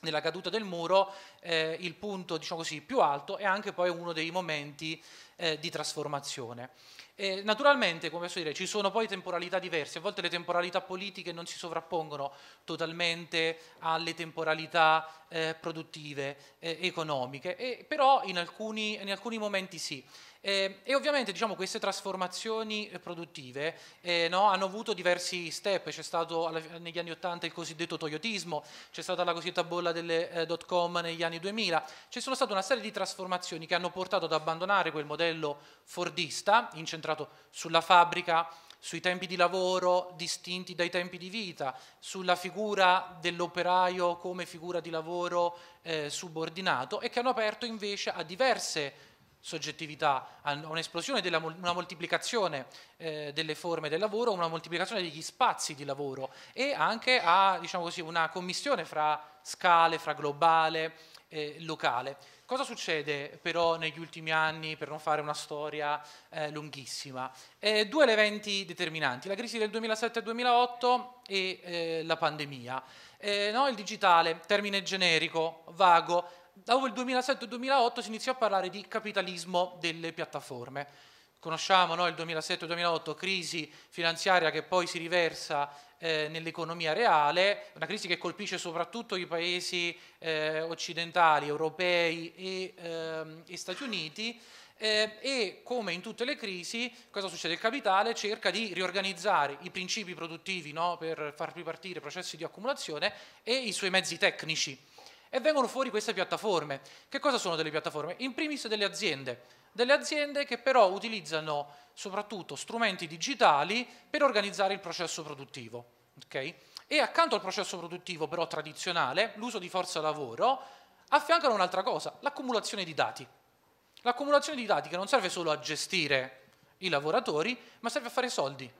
nella caduta del muro eh, il punto diciamo così, più alto e anche poi uno dei momenti eh, di trasformazione. E naturalmente, come posso dire, ci sono poi temporalità diverse, a volte le temporalità politiche non si sovrappongono totalmente alle temporalità eh, produttive, eh, economiche, e, però in alcuni, in alcuni, momenti sì. E, e ovviamente diciamo, queste trasformazioni produttive eh, no, hanno avuto diversi step, c'è stato negli anni 80 il cosiddetto toyotismo, c'è stata la cosiddetta bolla delle eh, dot com negli anni 2000, ci sono state una serie di trasformazioni che hanno portato ad abbandonare quel modello modello fordista, incentrato sulla fabbrica, sui tempi di lavoro distinti dai tempi di vita, sulla figura dell'operaio come figura di lavoro eh, subordinato e che hanno aperto invece a diverse soggettività, a un'esplosione, della, una moltiplicazione eh, delle forme del lavoro, una moltiplicazione degli spazi di lavoro e anche a diciamo così, una commissione fra scale, fra globale e eh, locale. Cosa succede però negli ultimi anni, per non fare una storia eh, lunghissima? Eh, due eventi determinanti, la crisi del 2007-2008 e eh, la pandemia. Eh, no, il digitale, termine generico, vago, dopo il 2007-2008 si iniziò a parlare di capitalismo delle piattaforme. Conosciamo no, il 2007-2008, crisi finanziaria che poi si riversa eh, nell'economia reale, una crisi che colpisce soprattutto i paesi eh, occidentali, europei e, ehm, e Stati Uniti. Eh, e come in tutte le crisi, cosa succede? Il capitale cerca di riorganizzare i principi produttivi no, per far ripartire processi di accumulazione e i suoi mezzi tecnici e vengono fuori queste piattaforme. Che cosa sono delle piattaforme? In primis delle aziende, delle aziende che però utilizzano soprattutto strumenti digitali per organizzare il processo produttivo. Okay? E accanto al processo produttivo però tradizionale, l'uso di forza lavoro, affiancano un'altra cosa, l'accumulazione di dati. L'accumulazione di dati che non serve solo a gestire i lavoratori, ma serve a fare soldi.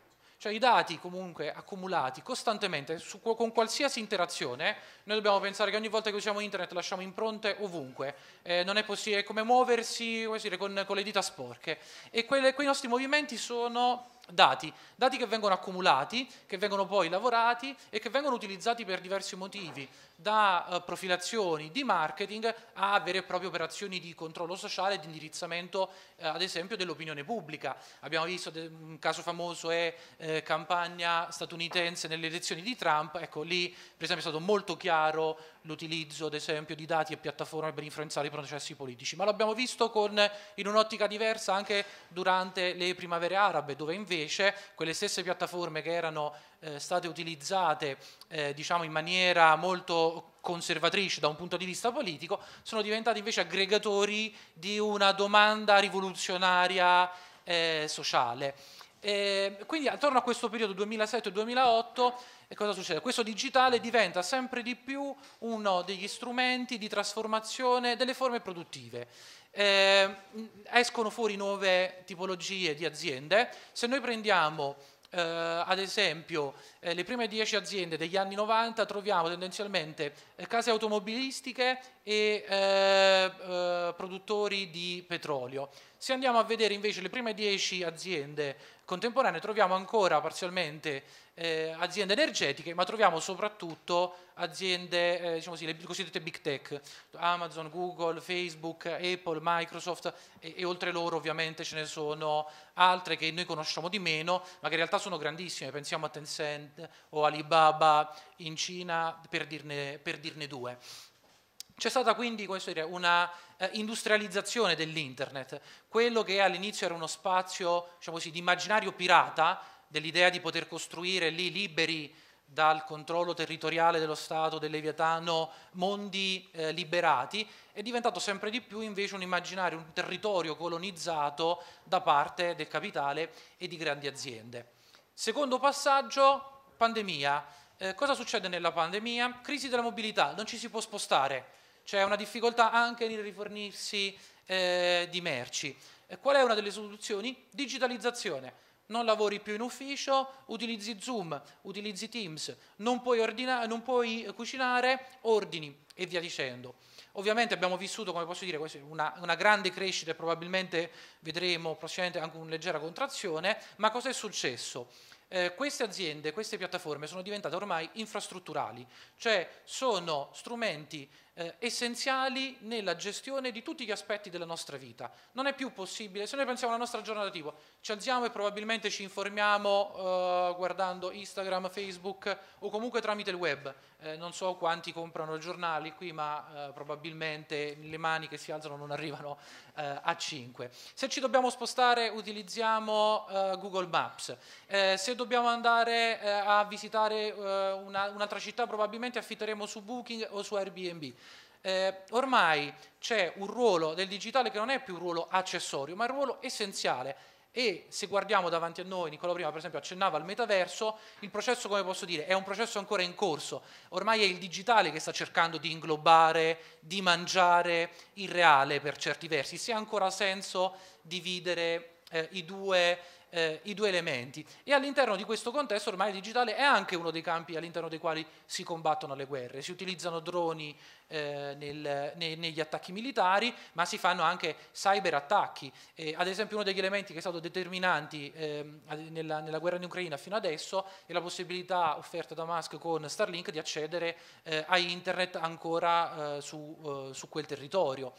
Cioè i dati comunque accumulati costantemente su, con qualsiasi interazione, noi dobbiamo pensare che ogni volta che usiamo internet lasciamo impronte ovunque, eh, non è possibile è come muoversi come dire, con, con, le dita sporche e quelle, quei nostri movimenti sono dati, dati che vengono accumulati, che vengono poi lavorati e che vengono utilizzati per diversi motivi, da eh, profilazioni di marketing a vere e proprie operazioni di controllo sociale e di indirizzamento eh, ad esempio dell'opinione pubblica. Abbiamo visto un caso famoso è eh, campagna statunitense nelle elezioni di Trump, ecco lì per esempio è stato molto chiaro l'utilizzo ad esempio di dati e piattaforme per influenzare i processi politici, ma l'abbiamo visto con, in un'ottica diversa anche durante le primavere arabe dove invece invece quelle stesse piattaforme che erano eh, state utilizzate eh, diciamo in maniera molto conservatrice da un punto di vista politico sono diventate invece aggregatori di una domanda rivoluzionaria eh, sociale. E quindi attorno a questo periodo 2007-2008 cosa succede? Questo digitale diventa sempre di più uno degli strumenti di trasformazione delle forme produttive eh, escono fuori nuove tipologie di aziende. Se noi prendiamo eh, ad esempio eh, le prime 10 aziende degli anni 90 troviamo tendenzialmente eh, case automobilistiche e eh, eh, produttori di petrolio. Se andiamo a vedere invece le prime 10 aziende contemporanea troviamo ancora parzialmente eh, aziende energetiche, ma troviamo soprattutto aziende, eh, diciamo così, le cosiddette big tech, Amazon, Google, Facebook, Apple, Microsoft e, e, oltre loro ovviamente ce ne sono altre che noi conosciamo di meno, ma che in realtà sono grandissime, pensiamo a Tencent o Alibaba in Cina per dirne, per dirne due. C'è stata quindi dire, una eh, industrializzazione dell'internet, quello che all'inizio era uno spazio diciamo così, di immaginario pirata, dell'idea di poter costruire lì liberi dal controllo territoriale dello Stato, del Leviatano, mondi eh, liberati, è diventato sempre di più invece un immaginario, un territorio colonizzato da parte del capitale e di grandi aziende. Secondo passaggio, pandemia. Eh, cosa succede nella pandemia? Crisi della mobilità, non ci si può spostare c'è una difficoltà anche nel rifornirsi eh, di merci. E qual è una delle soluzioni? Digitalizzazione. Non lavori più in ufficio, utilizzi Zoom, utilizzi Teams, non puoi, ordina- non puoi cucinare, ordini e via dicendo. Ovviamente abbiamo vissuto, come posso dire, una, una, grande crescita e probabilmente vedremo prossimamente anche una leggera contrazione, ma cosa è successo? eh, queste aziende, queste piattaforme sono diventate ormai infrastrutturali, cioè sono strumenti eh, essenziali nella gestione di tutti gli aspetti della nostra vita. Non è più possibile, se noi pensiamo alla nostra giornata tipo, ci alziamo e probabilmente ci informiamo eh, guardando Instagram, Facebook o comunque tramite il web. Eh, non so quanti comprano giornali qui, ma eh, probabilmente le mani che si alzano non arrivano eh, a 5. Se ci dobbiamo spostare utilizziamo eh, Google Maps. se dobbiamo andare eh, a visitare eh, una, un'altra città probabilmente affitteremo su Booking o su Airbnb. Eh, ormai c'è un ruolo del digitale che non è più un ruolo accessorio, ma è un ruolo essenziale. E se guardiamo davanti a noi, Nicola prima per esempio accennava al metaverso, il processo, come posso dire, è un processo ancora in corso. Ormai è il digitale che sta cercando di inglobare, di mangiare il reale per certi versi. Se ha ancora senso dividere eh, i due eh, i due elementi e all'interno di questo contesto ormai il digitale è anche uno dei campi all'interno dei quali si combattono le guerre, si utilizzano droni eh, nel, ne, negli attacchi militari ma si fanno anche cyberattacchi. attacchi, ad esempio uno degli elementi che è stato determinante eh, nella, nella, guerra in Ucraina fino adesso è la possibilità offerta da Musk con Starlink di accedere eh, a internet ancora eh, su, eh, su quel territorio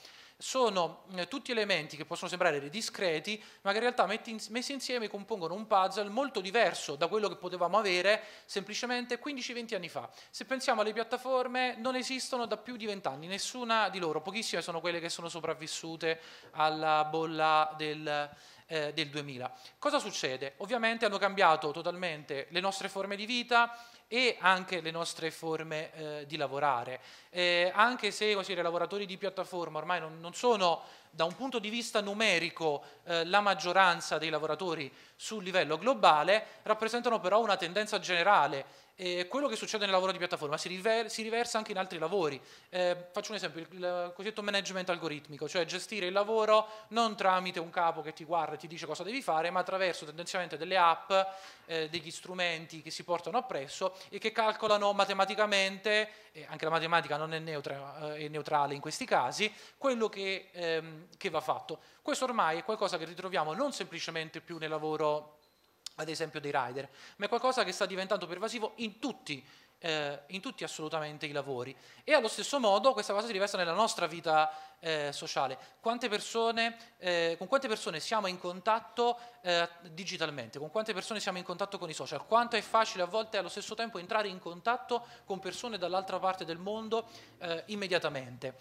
sono eh, tutti elementi che possono sembrare discreti, ma che in realtà messi insieme compongono un puzzle molto diverso da quello che potevamo avere semplicemente 15-20 anni fa. Se pensiamo alle piattaforme, non esistono da più di 20 anni, nessuna di loro, pochissime sono quelle che sono sopravvissute alla bolla del eh, del 2000. Cosa succede? Ovviamente hanno cambiato totalmente le nostre forme di vita e anche le nostre forme eh, di lavorare. Eh, anche se così, i lavoratori di piattaforma ormai non, non, sono, da un punto di vista numerico, eh, la maggioranza dei lavoratori sul livello globale, rappresentano però una tendenza generale e quello che succede nel lavoro di piattaforma si, river- si riversa anche in altri lavori. Eh, faccio un esempio, il, il, cosiddetto management algoritmico, cioè gestire il lavoro non tramite un capo che ti guarda e ti dice cosa devi fare, ma attraverso tendenzialmente delle app, eh, degli strumenti che si portano appresso e che calcolano matematicamente, eh, anche la matematica non è, neutra, eh, è, neutrale in questi casi, quello che, ehm, che va fatto. Questo ormai è qualcosa che ritroviamo non semplicemente più nel lavoro ad esempio dei rider, ma è qualcosa che sta diventando pervasivo in tutti, eh, in tutti assolutamente i lavori. E allo stesso modo questa cosa si riversa nella nostra vita eh, sociale. Quante persone, eh, con quante persone siamo in contatto eh, digitalmente, con quante persone siamo in contatto con i social, quanto è facile a volte allo stesso tempo entrare in contatto con persone dall'altra parte del mondo eh, immediatamente.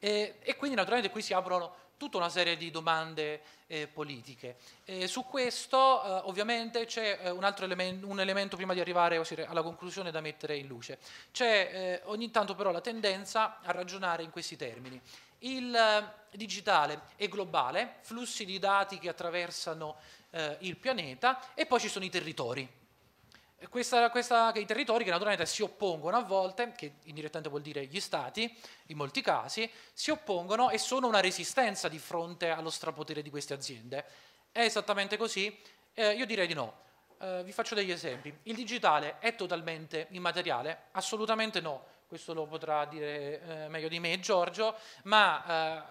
E, e quindi naturalmente qui si aprono tutta una serie di domande eh, politiche. E su questo eh, ovviamente c'è eh, un altro elemen un elemento prima di arrivare alla conclusione da mettere in luce. C'è eh, ogni tanto però la tendenza a ragionare in questi termini. Il eh, digitale è globale, flussi di dati che attraversano eh, il pianeta e poi ci sono i territori. Questa, questa, I territori che naturalmente si oppongono a volte, che indirettamente vuol dire gli stati, in molti casi, si oppongono e sono una resistenza di fronte allo strapotere di queste aziende. È esattamente così? Eh, io direi di no. Eh, vi faccio degli esempi. Il digitale è totalmente immateriale? Assolutamente no questo lo potrà dire eh, meglio di me Giorgio, ma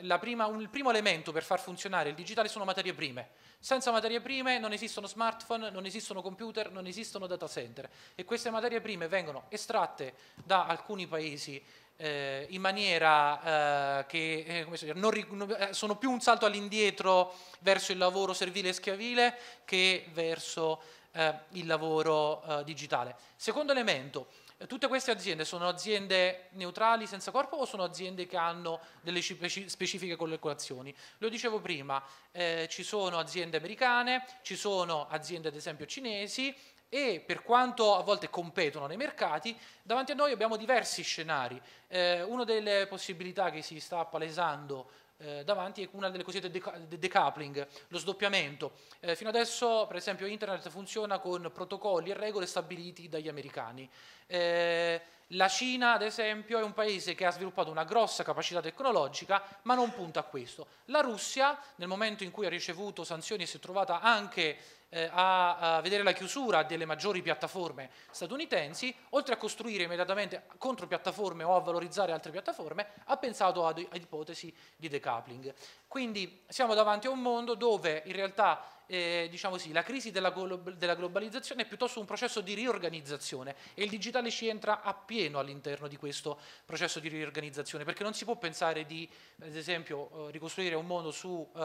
eh, eh prima, un, il primo elemento per far funzionare il digitale sono materie prime. Senza materie prime non esistono smartphone, non esistono computer, non esistono data center e queste materie prime vengono estratte da alcuni paesi eh, in maniera eh, che eh, so, non, non, sono più un salto all'indietro verso il lavoro servile e schiavile che verso eh, il lavoro eh, digitale. Secondo elemento, eh, tutte queste aziende sono aziende neutrali senza corpo o sono aziende che hanno delle specifiche collocazioni? Lo dicevo prima, eh, ci sono aziende americane, ci sono aziende ad esempio cinesi e per quanto a volte competono nei mercati, davanti a noi abbiamo diversi scenari. Eh, una delle possibilità che si sta palesando eh, davanti è una delle cosiddette deca- decoupling, lo sdoppiamento. Eh, fino adesso, per esempio, internet funziona con protocolli e regole stabiliti dagli americani. Eh, la Cina, ad esempio, è un paese che ha sviluppato una grossa capacità tecnologica, ma non punta a questo. La Russia, nel momento in cui ha ricevuto sanzioni e si è trovata anche eh, a, a, vedere la chiusura delle maggiori piattaforme statunitensi, oltre a costruire immediatamente contro piattaforme o a valorizzare altre piattaforme, ha pensato ad, ad ipotesi di decoupling. Quindi siamo davanti a un mondo dove in realtà eh, diciamo sì, la crisi della, della, globalizzazione è piuttosto un processo di riorganizzazione e il digitale ci entra appieno all'interno di questo processo di riorganizzazione, perché non si può pensare di, ad esempio, eh, ricostruire un mondo su eh,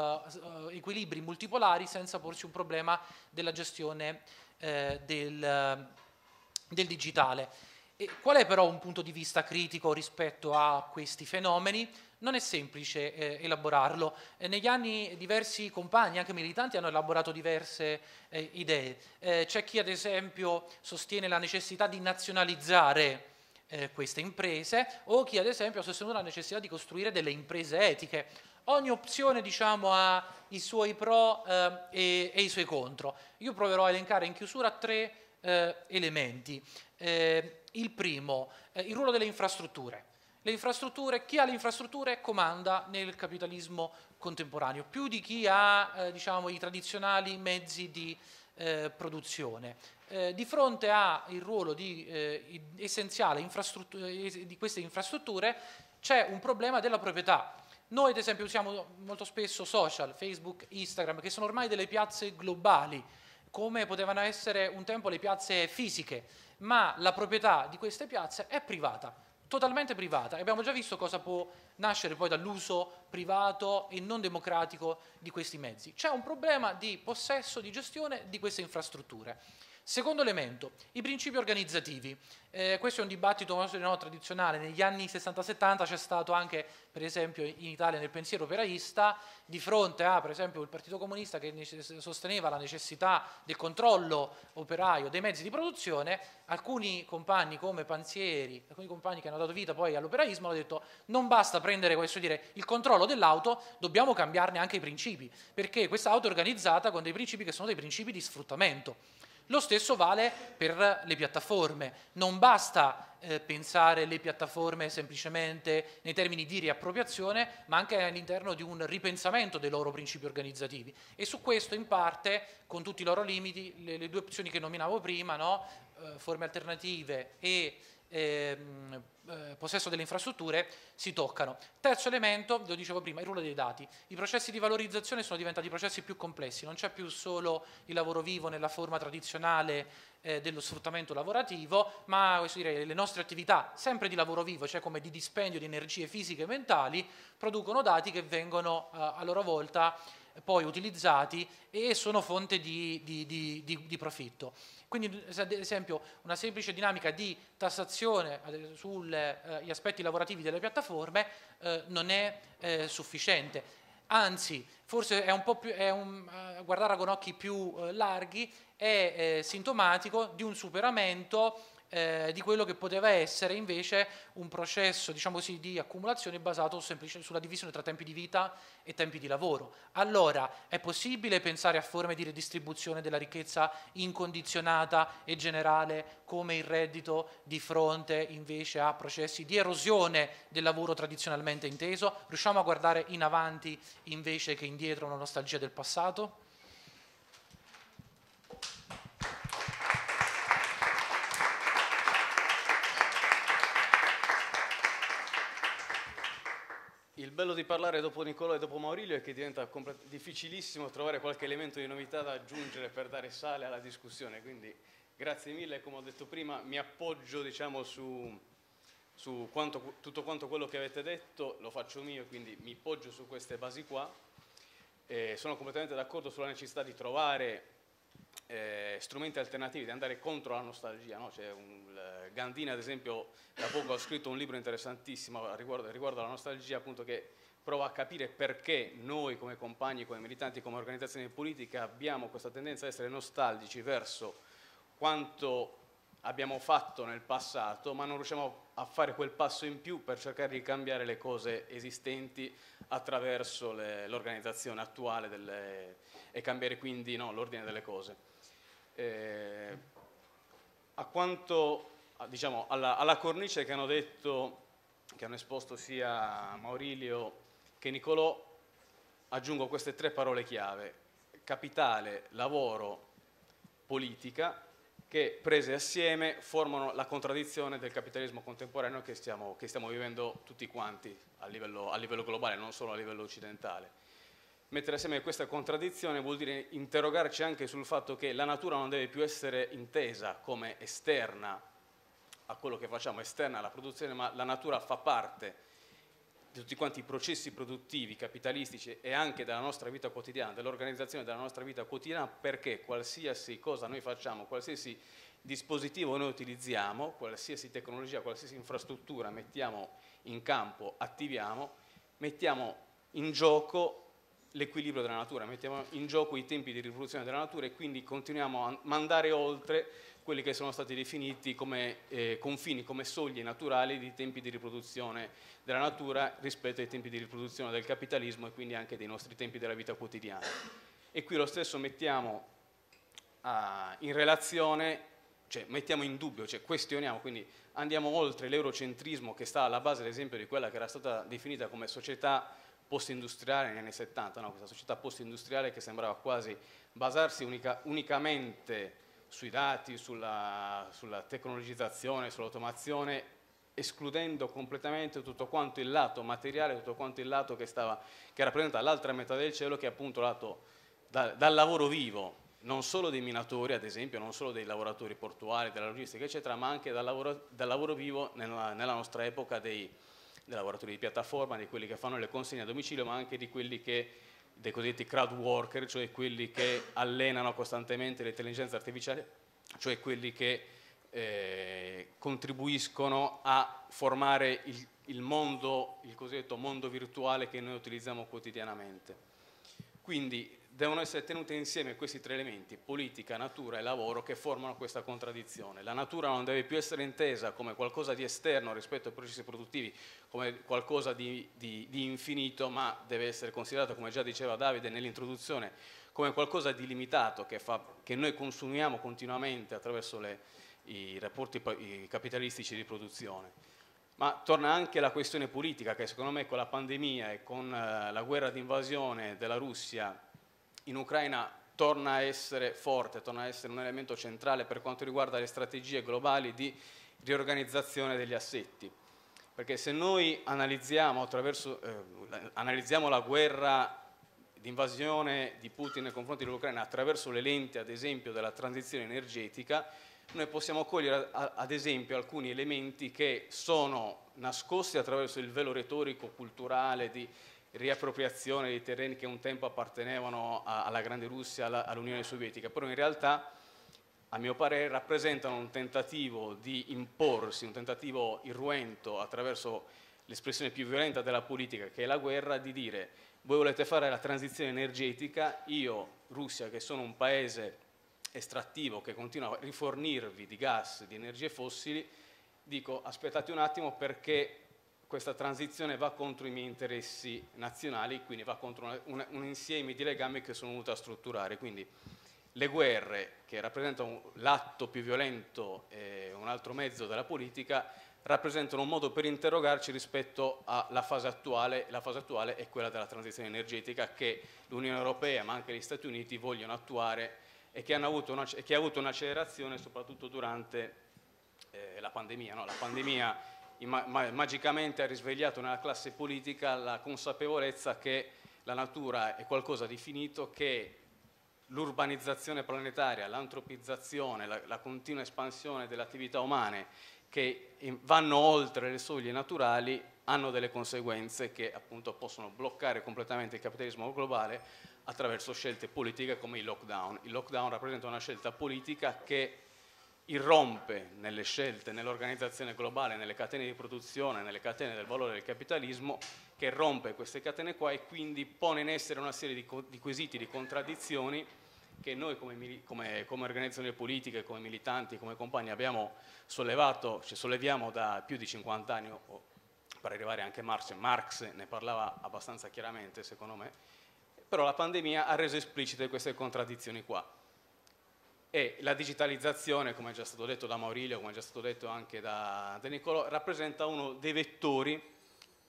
eh equilibri multipolari senza porsi un problema della gestione eh, del, del digitale. E qual è però un punto di vista critico rispetto a questi fenomeni? non è semplice eh, elaborarlo. Eh, negli anni diversi compagni, anche militanti, hanno elaborato diverse eh, idee. Eh, c'è chi ad esempio sostiene la necessità di nazionalizzare eh, queste imprese o chi ad esempio ha sostenuto la necessità di costruire delle imprese etiche. Ogni opzione diciamo, ha i suoi pro eh, e, e, i suoi contro. Io proverò a elencare in chiusura tre elementi. il primo, il ruolo delle infrastrutture. Le infrastrutture, chi ha le infrastrutture comanda nel capitalismo contemporaneo, più di chi ha eh, diciamo, i tradizionali mezzi di eh, produzione. Eh, di fronte al ruolo di, eh, essenziale di queste infrastrutture c'è un problema della proprietà. Noi ad esempio usiamo molto spesso social, Facebook, Instagram, che sono ormai delle piazze globali, come potevano essere un tempo le piazze fisiche, ma la proprietà di queste piazze è privata totalmente privata e abbiamo già visto cosa può nascere poi dall'uso privato e non democratico di questi mezzi. C'è un problema di possesso, di gestione di queste infrastrutture. Secondo elemento, i principi organizzativi. Eh, questo è un dibattito no, tradizionale, negli anni 60-70 c'è stato anche per esempio in Italia nel pensiero operaista di fronte a per esempio il Partito Comunista che sosteneva la necessità del controllo operaio dei mezzi di produzione, alcuni compagni come Panzieri, alcuni compagni che hanno dato vita poi all'operaismo hanno detto non basta prendere questo, dire, il controllo dell'auto, dobbiamo cambiarne anche i principi, perché questa auto è organizzata con dei principi che sono dei principi di sfruttamento. Lo stesso vale per le piattaforme. Non basta eh, pensare le piattaforme semplicemente nei termini di riappropriazione, ma anche all'interno di un ripensamento dei loro principi organizzativi. E su questo, in parte, con tutti i loro limiti, le, le due opzioni che nominavo prima, no? eh, forme alternative e Ehm, eh, possesso delle infrastrutture si toccano. Terzo elemento, lo dicevo prima, il ruolo dei dati. I processi di valorizzazione sono diventati processi più complessi, non c'è più solo il lavoro vivo nella forma tradizionale eh, dello sfruttamento lavorativo, ma dire, le nostre attività, sempre di lavoro vivo, cioè come di dispendio di energie fisiche e mentali, producono dati che vengono eh, a loro volta poi utilizzati e sono fonte di, di, di, di, profitto. Quindi ad esempio una semplice dinamica di tassazione sugli eh, aspetti lavorativi delle piattaforme eh, non è eh, sufficiente. Anzi, forse è un po' più, un, eh, guardare con occhi più eh, larghi, è eh, sintomatico di un superamento eh, di quello che poteva essere invece un processo diciamo così, di accumulazione basato semplicemente sulla divisione tra tempi di vita e tempi di lavoro. Allora è possibile pensare a forme di redistribuzione della ricchezza incondizionata e generale come il reddito di fronte invece a processi di erosione del lavoro tradizionalmente inteso? Riusciamo a guardare in avanti invece che indietro una nostalgia del passato? il bello di parlare dopo Nicola e dopo Maurilio è che diventa difficilissimo trovare qualche elemento di novità da aggiungere per dare sale alla discussione, quindi grazie mille, come ho detto prima, mi appoggio diciamo, su, su quanto, tutto quanto quello che avete detto, lo faccio mio, quindi mi poggio su queste basi qua. Eh, sono completamente d'accordo sulla necessità di trovare eh, strumenti alternativi, di andare contro la nostalgia, no? cioè un, Gandini ad esempio da poco ha scritto un libro interessantissimo riguardo, riguardo alla nostalgia appunto che prova a capire perché noi come compagni, come militanti, come organizzazioni politiche abbiamo questa tendenza a essere nostalgici verso quanto abbiamo fatto nel passato, ma non riusciamo a fare quel passo in più per cercare di cambiare le cose esistenti attraverso l'organizzazione attuale delle, e cambiare quindi no, l'ordine delle cose. Eh, a quanto Ah, diciamo, alla, alla, cornice che hanno detto, che hanno esposto sia Maurilio che Nicolò, aggiungo queste tre parole chiave, capitale, lavoro, politica, che prese assieme formano la contraddizione del capitalismo contemporaneo che stiamo, che stiamo vivendo tutti quanti a livello, a livello globale, non solo a livello occidentale. Mettere assieme questa contraddizione vuol dire interrogarci anche sul fatto che la natura non deve più essere intesa come esterna a quello che facciamo, esterna alla produzione, ma la natura fa parte di tutti quanti i processi produttivi, capitalistici e anche della nostra vita quotidiana, dell'organizzazione della nostra vita quotidiana, perché qualsiasi cosa noi facciamo, qualsiasi dispositivo noi utilizziamo, qualsiasi tecnologia, qualsiasi infrastruttura mettiamo in campo, attiviamo, mettiamo in gioco l'equilibrio della natura, mettiamo in gioco i tempi di rivoluzione della natura e quindi continuiamo a mandare oltre quelli che sono stati definiti come eh, confini, come soglie naturali di tempi di riproduzione della natura rispetto ai tempi di riproduzione del capitalismo e quindi anche dei nostri tempi della vita quotidiana. E qui lo stesso mettiamo ah, in relazione cioè, mettiamo in dubbio, cioè, questioniamo, quindi andiamo oltre l'eurocentrismo che sta alla base, ad esempio, di quella che era stata definita come società post-industriale negli anni 70, no? questa società post-industriale che sembrava quasi basarsi unica, unicamente sui dati, sulla, sulla tecnologizzazione, sull'automazione, escludendo completamente tutto quanto il lato materiale, tutto quanto il lato che, stava, che rappresenta l'altra metà del cielo, che è appunto lato da, dal lavoro vivo, non solo dei minatori, ad esempio, non solo dei lavoratori portuali, della logistica, eccetera, ma anche dal lavoro, dal lavoro vivo nella, nella, nostra epoca dei, dei lavoratori di piattaforma, di quelli che fanno le consegne a domicilio, ma anche di quelli che dei cosiddetti crowd worker, cioè quelli che allenano costantemente l'intelligenza artificiale, cioè quelli che eh, contribuiscono a formare il, il, mondo, il cosiddetto mondo virtuale che noi utilizziamo quotidianamente. Quindi devono essere tenute insieme questi tre elementi, politica, natura e lavoro, che formano questa contraddizione. La natura non deve più essere intesa come qualcosa di esterno rispetto ai processi produttivi, come qualcosa di, di, di infinito, ma deve essere considerata, come già diceva Davide nell'introduzione, come qualcosa di limitato che, fa, che noi consumiamo continuamente attraverso le, i rapporti capitalistici di produzione. Ma torna anche la questione politica che secondo me con la pandemia e con eh, la guerra d'invasione della Russia in Ucraina torna a essere forte, torna a essere un elemento centrale per quanto riguarda le strategie globali di riorganizzazione degli assetti. Perché se noi analizziamo, eh, analizziamo la guerra l'invasione di Putin nei confronti dell'Ucraina attraverso le lenti, ad esempio, della transizione energetica, noi possiamo cogliere, ad esempio, alcuni elementi che sono nascosti attraverso il velo retorico culturale di riappropriazione dei terreni che un tempo appartenevano alla Grande Russia, all'Unione Sovietica, però in realtà a mio parere rappresentano un tentativo di imporsi, un tentativo irruento attraverso l'espressione più violenta della politica che è la guerra, di dire voi volete fare la transizione energetica, io Russia che sono un paese estrattivo che continua a rifornirvi di gas, di energie fossili, dico aspettate un attimo perché questa transizione va contro i miei interessi nazionali, quindi va contro una, una, un insieme di legami che sono venuto a strutturare. Quindi le guerre, che rappresentano l'atto più violento e un altro mezzo della politica, rappresentano un modo per interrogarci rispetto alla fase attuale, la fase attuale è quella della transizione energetica che l'Unione Europea ma anche gli Stati Uniti vogliono attuare e che, una, che ha avuto un'accelerazione soprattutto durante eh, la pandemia. No? La pandemia magicamente ha risvegliato nella classe politica la consapevolezza che la natura è qualcosa di finito, che l'urbanizzazione planetaria, l'antropizzazione, la, la, continua espansione delle attività umane che vanno oltre le soglie naturali hanno delle conseguenze che appunto possono bloccare completamente il capitalismo globale attraverso scelte politiche come il lockdown. Il lockdown rappresenta una scelta politica che irrompe nelle scelte, nell'organizzazione globale, nelle catene di produzione, nelle catene del valore del capitalismo, che rompe queste catene qua e quindi pone in essere una serie di, di quesiti, di contraddizioni che noi come, come, come, organizzazioni politiche, come militanti, come compagni abbiamo sollevato, ci solleviamo da più di 50 anni, o, per arrivare anche a Marx, Marx ne parlava abbastanza chiaramente secondo me, però la pandemia ha reso esplicite queste contraddizioni qua e la digitalizzazione, come è già stato detto da Maurilio, come è già stato detto anche da De Nicolo, rappresenta uno dei vettori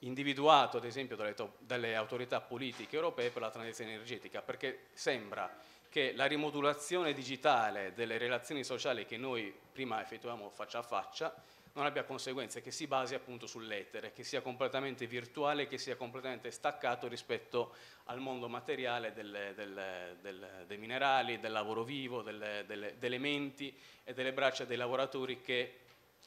individuato ad esempio dalle, dalle autorità politiche europee per la transizione energetica, perché sembra che la rimodulazione digitale delle relazioni sociali che noi prima effettuiamo faccia a faccia non abbia conseguenze, che si basi appunto sull'etere, che sia completamente virtuale, che sia completamente staccato rispetto al mondo materiale del, del, del, dei minerali, del lavoro vivo, delle, delle, delle menti e delle braccia dei lavoratori che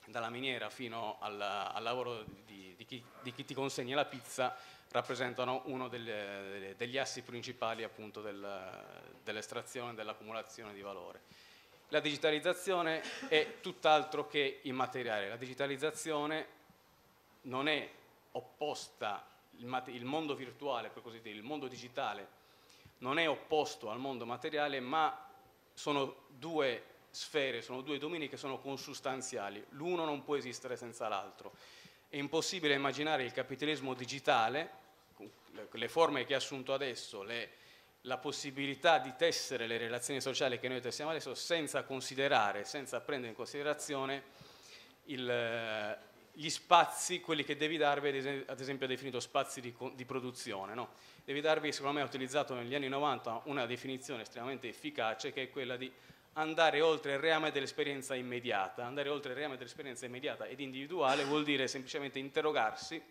dalla miniera fino alla, al lavoro di, di, chi, di, chi, ti consegna la pizza rappresentano uno delle, degli assi principali appunto del, dell'estrazione e dell'accumulazione di valore. La digitalizzazione è tutt'altro che immateriale, la digitalizzazione non è opposta, il, mondo virtuale, per così dire, il mondo digitale non è opposto al mondo materiale, ma sono due sfere, sono due domini che sono consustanziali, l'uno non può esistere senza l'altro. È impossibile immaginare il capitalismo digitale, le forme che ha assunto adesso, le la possibilità di tessere le relazioni sociali che noi tessiamo adesso senza considerare, senza prendere in considerazione il, eh, gli spazi, quelli che devi darvi, ad esempio ha definito spazi di, di produzione. No? Devi darvi, secondo me ha utilizzato negli anni 90 una definizione estremamente efficace che è quella di andare oltre il reame dell'esperienza immediata. Andare oltre il reame dell'esperienza immediata ed individuale vuol dire semplicemente interrogarsi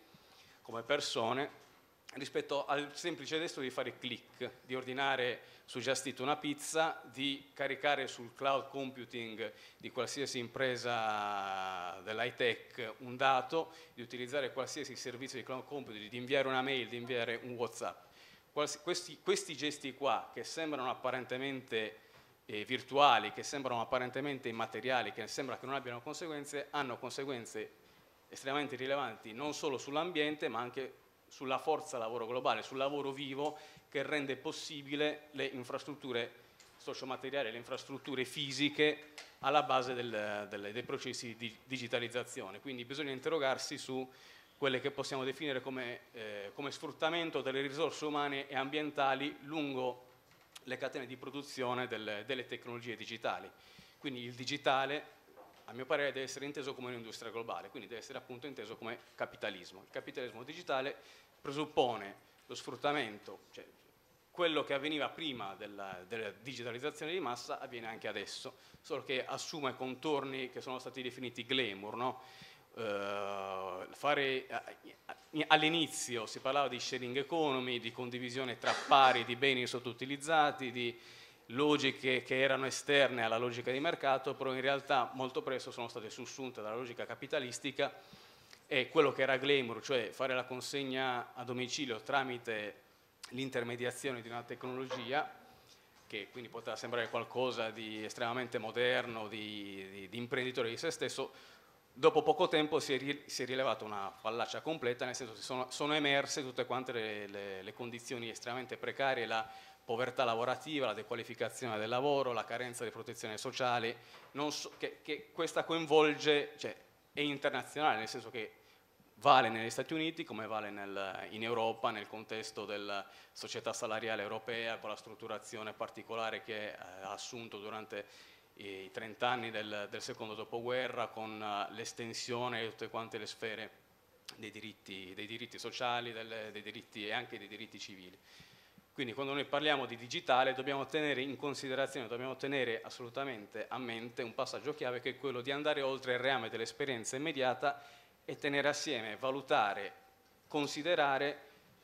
come persone rispetto al semplice gesto di fare click, di ordinare su Just Eat una pizza, di caricare sul cloud computing di qualsiasi impresa dell'high tech un dato, di utilizzare qualsiasi servizio di cloud computing, di inviare una mail, di inviare un WhatsApp. Questi, questi gesti qua, che sembrano apparentemente eh, virtuali, che sembrano apparentemente immateriali, che sembra che non abbiano conseguenze, hanno conseguenze estremamente rilevanti non solo sull'ambiente ma anche sulla forza lavoro globale, sul lavoro vivo che rende possibile le infrastrutture sociomateriali, le infrastrutture fisiche alla base del, del, dei processi di digitalizzazione. Quindi bisogna interrogarsi su quelle che possiamo definire come, eh, come sfruttamento delle risorse umane e ambientali lungo le catene di produzione delle, delle tecnologie digitali. Quindi il digitale a mio parere deve essere inteso come un'industria globale, quindi deve essere appunto inteso come capitalismo. Il capitalismo digitale presuppone lo sfruttamento, cioè quello che avveniva prima della, della, digitalizzazione di massa avviene anche adesso, solo che assume contorni che sono stati definiti glamour. No? Uh, fare, eh, all'inizio si parlava di sharing economy, di condivisione tra pari di beni sottoutilizzati, di logiche che erano esterne alla logica di mercato, però in realtà molto presto sono state sussunte dalla logica capitalistica e quello che era glamour, cioè fare la consegna a domicilio tramite l'intermediazione di una tecnologia, che quindi poteva sembrare qualcosa di estremamente moderno, di, di, di imprenditore di se stesso, dopo poco tempo si è, si è rilevata una fallacia completa, nel senso che sono, sono emerse tutte quante le, le, le condizioni estremamente precarie, la povertà lavorativa, la dequalificazione del lavoro, la carenza di protezione sociale, so, che, che, questa coinvolge, cioè, è internazionale, nel senso che vale negli Stati Uniti come vale nel, in Europa nel contesto della società salariale europea con la strutturazione particolare che ha assunto durante i 30 anni del, del secondo dopoguerra con eh, l'estensione di tutte quante le sfere dei diritti, dei diritti sociali delle, dei diritti, e anche dei diritti civili. Quindi quando noi parliamo di digitale dobbiamo tenere in considerazione, dobbiamo tenere assolutamente a mente un passaggio chiave che è quello di andare oltre il reame dell'esperienza immediata e tenere assieme, valutare, considerare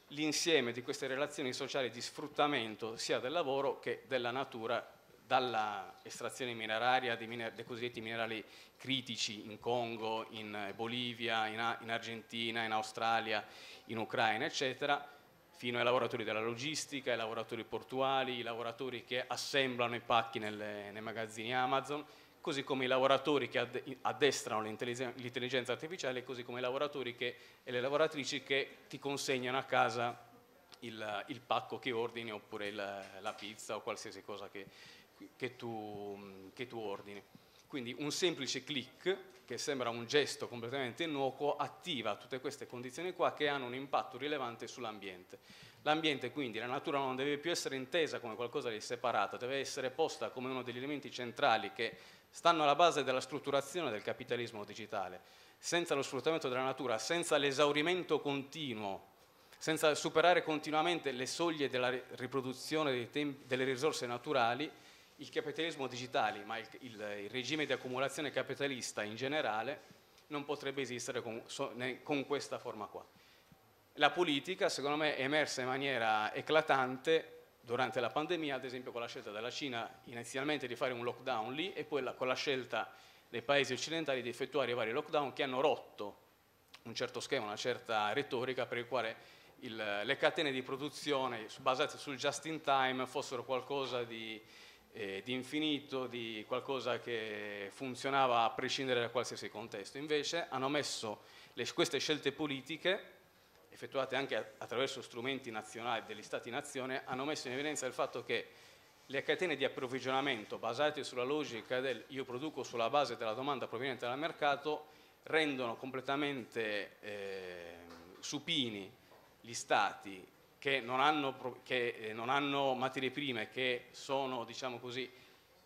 l'insieme di queste relazioni sociali di sfruttamento sia del lavoro che della natura dalla estrazione mineraria dei, miner dei cosiddetti minerali critici in Congo, in Bolivia, in, in Argentina, in Australia, in Ucraina, eccetera, fino ai lavoratori della logistica, ai lavoratori portuali, ai lavoratori che assemblano i pacchi nelle, nei magazzini Amazon, così come i lavoratori che addestrano l'intelligenza artificiale, così come i lavoratori che, e le lavoratrici che ti consegnano a casa il, il pacco che ordini oppure il, la pizza o qualsiasi cosa che, che, tu, che tu ordini. Quindi un semplice clic, che sembra un gesto completamente innocuo, attiva tutte queste condizioni qua che hanno un impatto rilevante sull'ambiente. L'ambiente quindi, la natura non deve più essere intesa come qualcosa di separato, deve essere posta come uno degli elementi centrali che stanno alla base della strutturazione del capitalismo digitale. Senza lo sfruttamento della natura, senza l'esaurimento continuo senza superare continuamente le soglie della riproduzione delle risorse naturali, il capitalismo digitale, ma il, il, il, regime di accumulazione capitalista in generale, non potrebbe esistere con, so, ne, con questa forma qua. La politica, secondo me, è emersa in maniera eclatante durante la pandemia, ad esempio con la scelta della Cina inizialmente di fare un lockdown lì e poi la, con la scelta dei paesi occidentali di effettuare i vari lockdown che hanno rotto un certo schema, una certa retorica per il quale il, le catene di produzione basate sul just in time fossero qualcosa di eh, di infinito, di qualcosa che funzionava a prescindere da qualsiasi contesto. Invece hanno messo le, queste scelte politiche, effettuate anche attraverso strumenti nazionali degli Stati-nazione, hanno messo in evidenza il fatto che le catene di approvvigionamento basate sulla logica del io produco sulla base della domanda proveniente dal mercato rendono completamente eh, supini gli stati che non hanno, che eh, non hanno materie prime, che sono, diciamo così,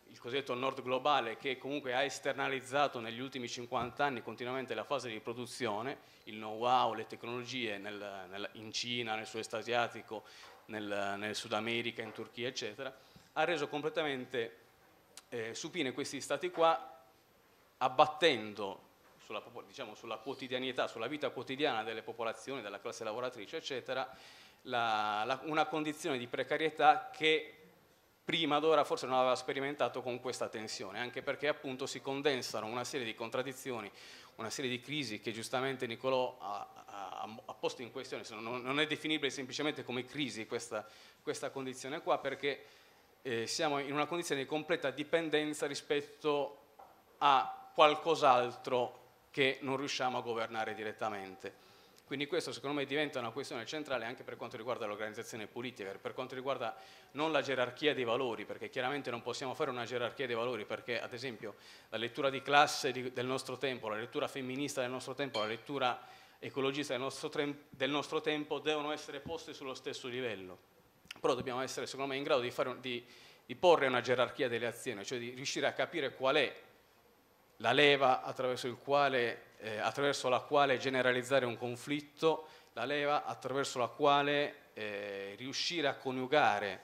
il cosiddetto nord globale che comunque ha esternalizzato negli ultimi 50 anni continuamente la fase di produzione, il know-how, le tecnologie nel, nel, in Cina, nel sud-est asiatico, nel, nel, Sud America, in Turchia, eccetera, ha reso completamente eh, supine questi stati qua, abbattendo sulla, diciamo, sulla quotidianità, sulla vita quotidiana delle popolazioni, della classe lavoratrice, eccetera, la, la, una condizione di precarietà che prima d'ora forse non aveva sperimentato con questa tensione, anche perché appunto si condensano una serie di contraddizioni, una serie di crisi che giustamente Nicolò ha, ha, ha posto in questione, non, non, è definibile semplicemente come crisi questa, questa condizione qua, perché eh, siamo in una condizione di completa dipendenza rispetto a qualcos'altro che non riusciamo a governare direttamente. Quindi questo secondo me diventa una questione centrale anche per quanto riguarda l'organizzazione politica, per quanto riguarda non la gerarchia dei valori, perché chiaramente non possiamo fare una gerarchia dei valori, perché ad esempio la lettura di classe di, del nostro tempo, la lettura femminista del nostro tempo, la lettura ecologista del nostro, del nostro tempo devono essere poste sullo stesso livello. Però dobbiamo essere secondo me in grado di, un, di, di porre una gerarchia delle azioni, cioè di riuscire a capire qual è la leva attraverso, quale, eh, attraverso, la quale generalizzare un conflitto, la leva attraverso la quale eh, riuscire a coniugare,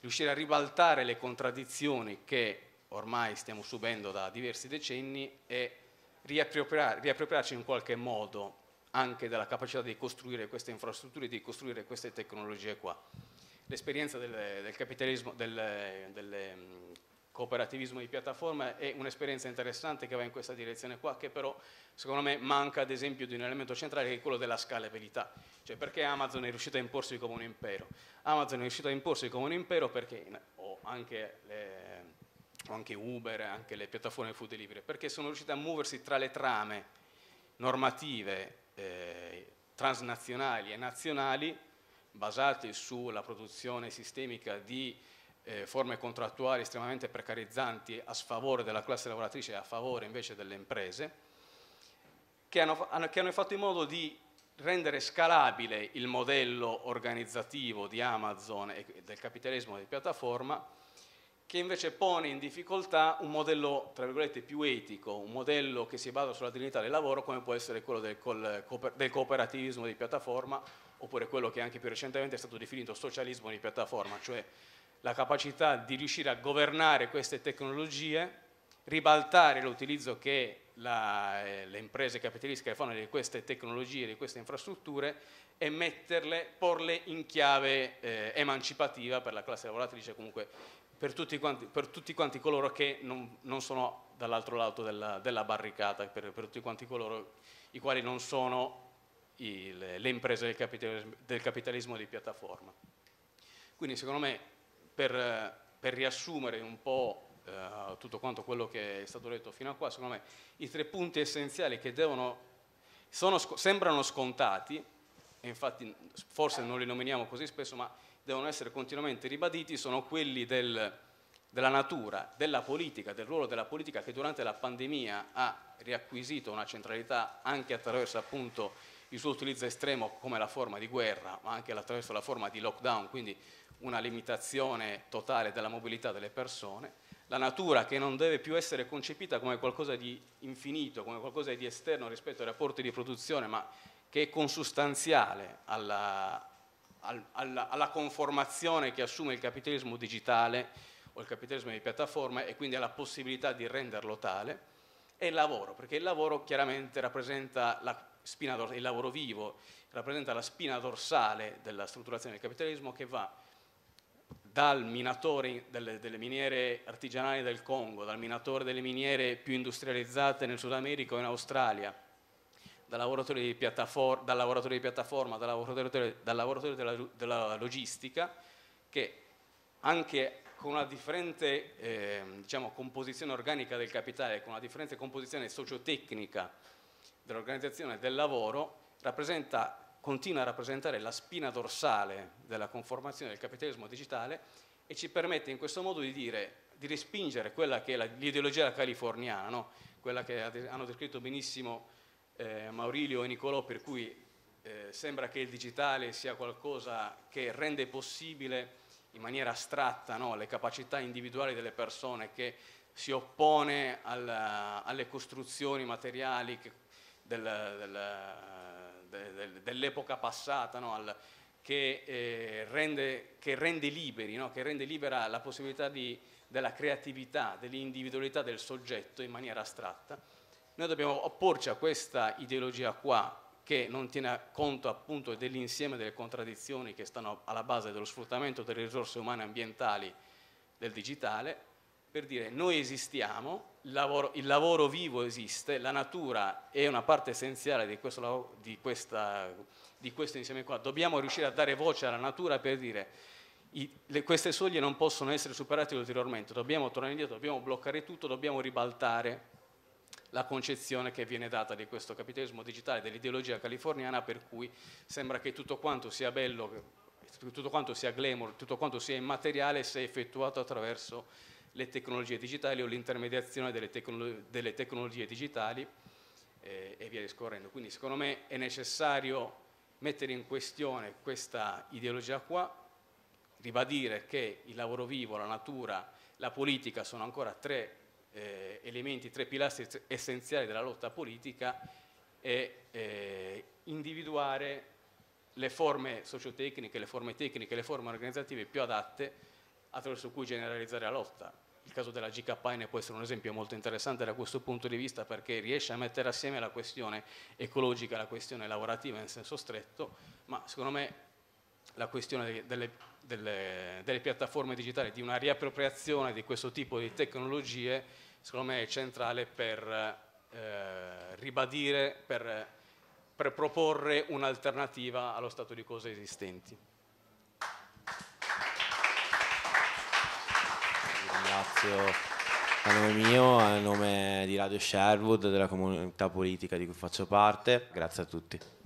riuscire a ribaltare le contraddizioni che ormai stiamo subendo da diversi decenni e riappropriar, riappropriarci in qualche modo anche della capacità di costruire queste infrastrutture, di costruire queste tecnologie qua. L'esperienza del, del capitalismo, del, delle, cooperativismo di piattaforma è un'esperienza interessante che va in questa direzione qua, che però secondo me manca ad esempio di un elemento centrale che è quello della scalabilità, cioè perché Amazon è riuscito a imporsi come un impero? Amazon è riuscito a imporsi come un impero perché, o anche, le, o anche Uber, anche le piattaforme food delivery, perché sono riuscite a muoversi tra le trame normative eh, transnazionali e nazionali basate sulla produzione sistemica di eh, forme contrattuali estremamente precarizzanti a sfavore della classe lavoratrice e a favore invece delle imprese, che hanno, hanno, che hanno fatto in modo di rendere scalabile il modello organizzativo di Amazon e del capitalismo di piattaforma, che invece pone in difficoltà un modello, tra virgolette, più etico, un modello che si basa sulla dignità del lavoro, come può essere quello del, col, del cooperativismo di piattaforma, oppure quello che anche più recentemente è stato definito socialismo di piattaforma, cioè la capacità di riuscire a governare queste tecnologie, ribaltare l'utilizzo che la, eh, le imprese capitalistiche fanno di queste tecnologie, di queste infrastrutture e metterle, porle in chiave eh, emancipativa per la classe lavoratrice, comunque per tutti quanti, per tutti quanti coloro che non, non sono dall'altro lato della, della barricata, per, per, tutti quanti coloro i quali non sono il, le imprese del capitalismo, del capitalismo di piattaforma. Quindi secondo me per, per riassumere un po' eh, tutto quanto quello che è stato detto fino a qua, secondo me i tre punti essenziali che devono, sono, sembrano scontati, e infatti forse non li nominiamo così spesso, ma devono essere continuamente ribaditi, sono quelli del, della natura, della politica, del ruolo della politica che durante la pandemia ha riacquisito una centralità anche attraverso appunto il suo utilizzo estremo come la forma di guerra, ma anche attraverso la forma di lockdown, quindi una limitazione totale della mobilità delle persone, la natura che non deve più essere concepita come qualcosa di infinito, come qualcosa di esterno rispetto ai rapporti di produzione, ma che è consustanziale alla, alla, alla conformazione che assume il capitalismo digitale o il capitalismo di piattaforma e quindi alla possibilità di renderlo tale, e il lavoro, perché il lavoro chiaramente rappresenta la spina, il lavoro vivo rappresenta la spina dorsale della strutturazione del capitalismo che va dal minatore delle, delle, miniere artigianali del Congo, dal minatore delle miniere più industrializzate nel Sud America o in Australia, dal lavoratore di, piattafor dal lavoratore di piattaforma, dal lavoratore, dal lavoratore della, della, logistica, che anche con una differente eh, diciamo, composizione organica del capitale, con una differente composizione sociotecnica dell'organizzazione del lavoro continua a rappresentare la spina dorsale della conformazione del capitalismo digitale e ci permette in questo modo di dire di respingere quella che è l'ideologia californiana, no? quella che hanno descritto benissimo eh, Maurilio e Nicolò, per cui eh, sembra che il digitale sia qualcosa che rende possibile in maniera astratta no? le capacità individuali delle persone, che si oppone alla, alle costruzioni materiali che del, del, del, dell'epoca passata, no? Al, che, eh, rende, che, rende, liberi, no? che rende libera la possibilità di, della creatività, dell'individualità del soggetto in maniera astratta. Noi dobbiamo opporci a questa ideologia qua che non tiene conto appunto dell'insieme delle contraddizioni che stanno alla base dello sfruttamento delle risorse umane e ambientali del digitale per dire noi esistiamo, lavoro, il lavoro vivo esiste, la natura è una parte essenziale di questo, di, questa, di questo insieme qua, dobbiamo riuscire a dare voce alla natura per dire i, le, queste soglie non possono essere superate ulteriormente, dobbiamo tornare indietro, dobbiamo bloccare tutto, dobbiamo ribaltare la concezione che viene data di questo capitalismo digitale, dell'ideologia californiana per cui sembra che tutto quanto sia bello, tutto quanto sia glamour, tutto quanto sia immateriale sia effettuato attraverso le tecnologie digitali o l'intermediazione delle, tecno delle tecnologie digitali eh, e via discorrendo. Quindi secondo me è necessario mettere in questione questa ideologia qua, ribadire che il lavoro vivo, la natura, la politica sono ancora tre eh, elementi, tre pilastri essenziali della lotta politica e eh, individuare le forme sociotecniche, le forme tecniche, le forme organizzative più adatte attraverso cui generalizzare la lotta. Il caso della GKN può essere un esempio molto interessante da questo punto di vista perché riesce a mettere assieme la questione ecologica e la questione lavorativa in senso stretto, ma secondo me la questione delle, delle, delle piattaforme digitali, di una riappropriazione di questo tipo di tecnologie, secondo me è centrale per eh, ribadire, per, per proporre un'alternativa allo stato di cose esistenti. ringrazio a nome mio, a nome di Radio Sherwood, della comunità politica di cui faccio parte. Grazie a tutti.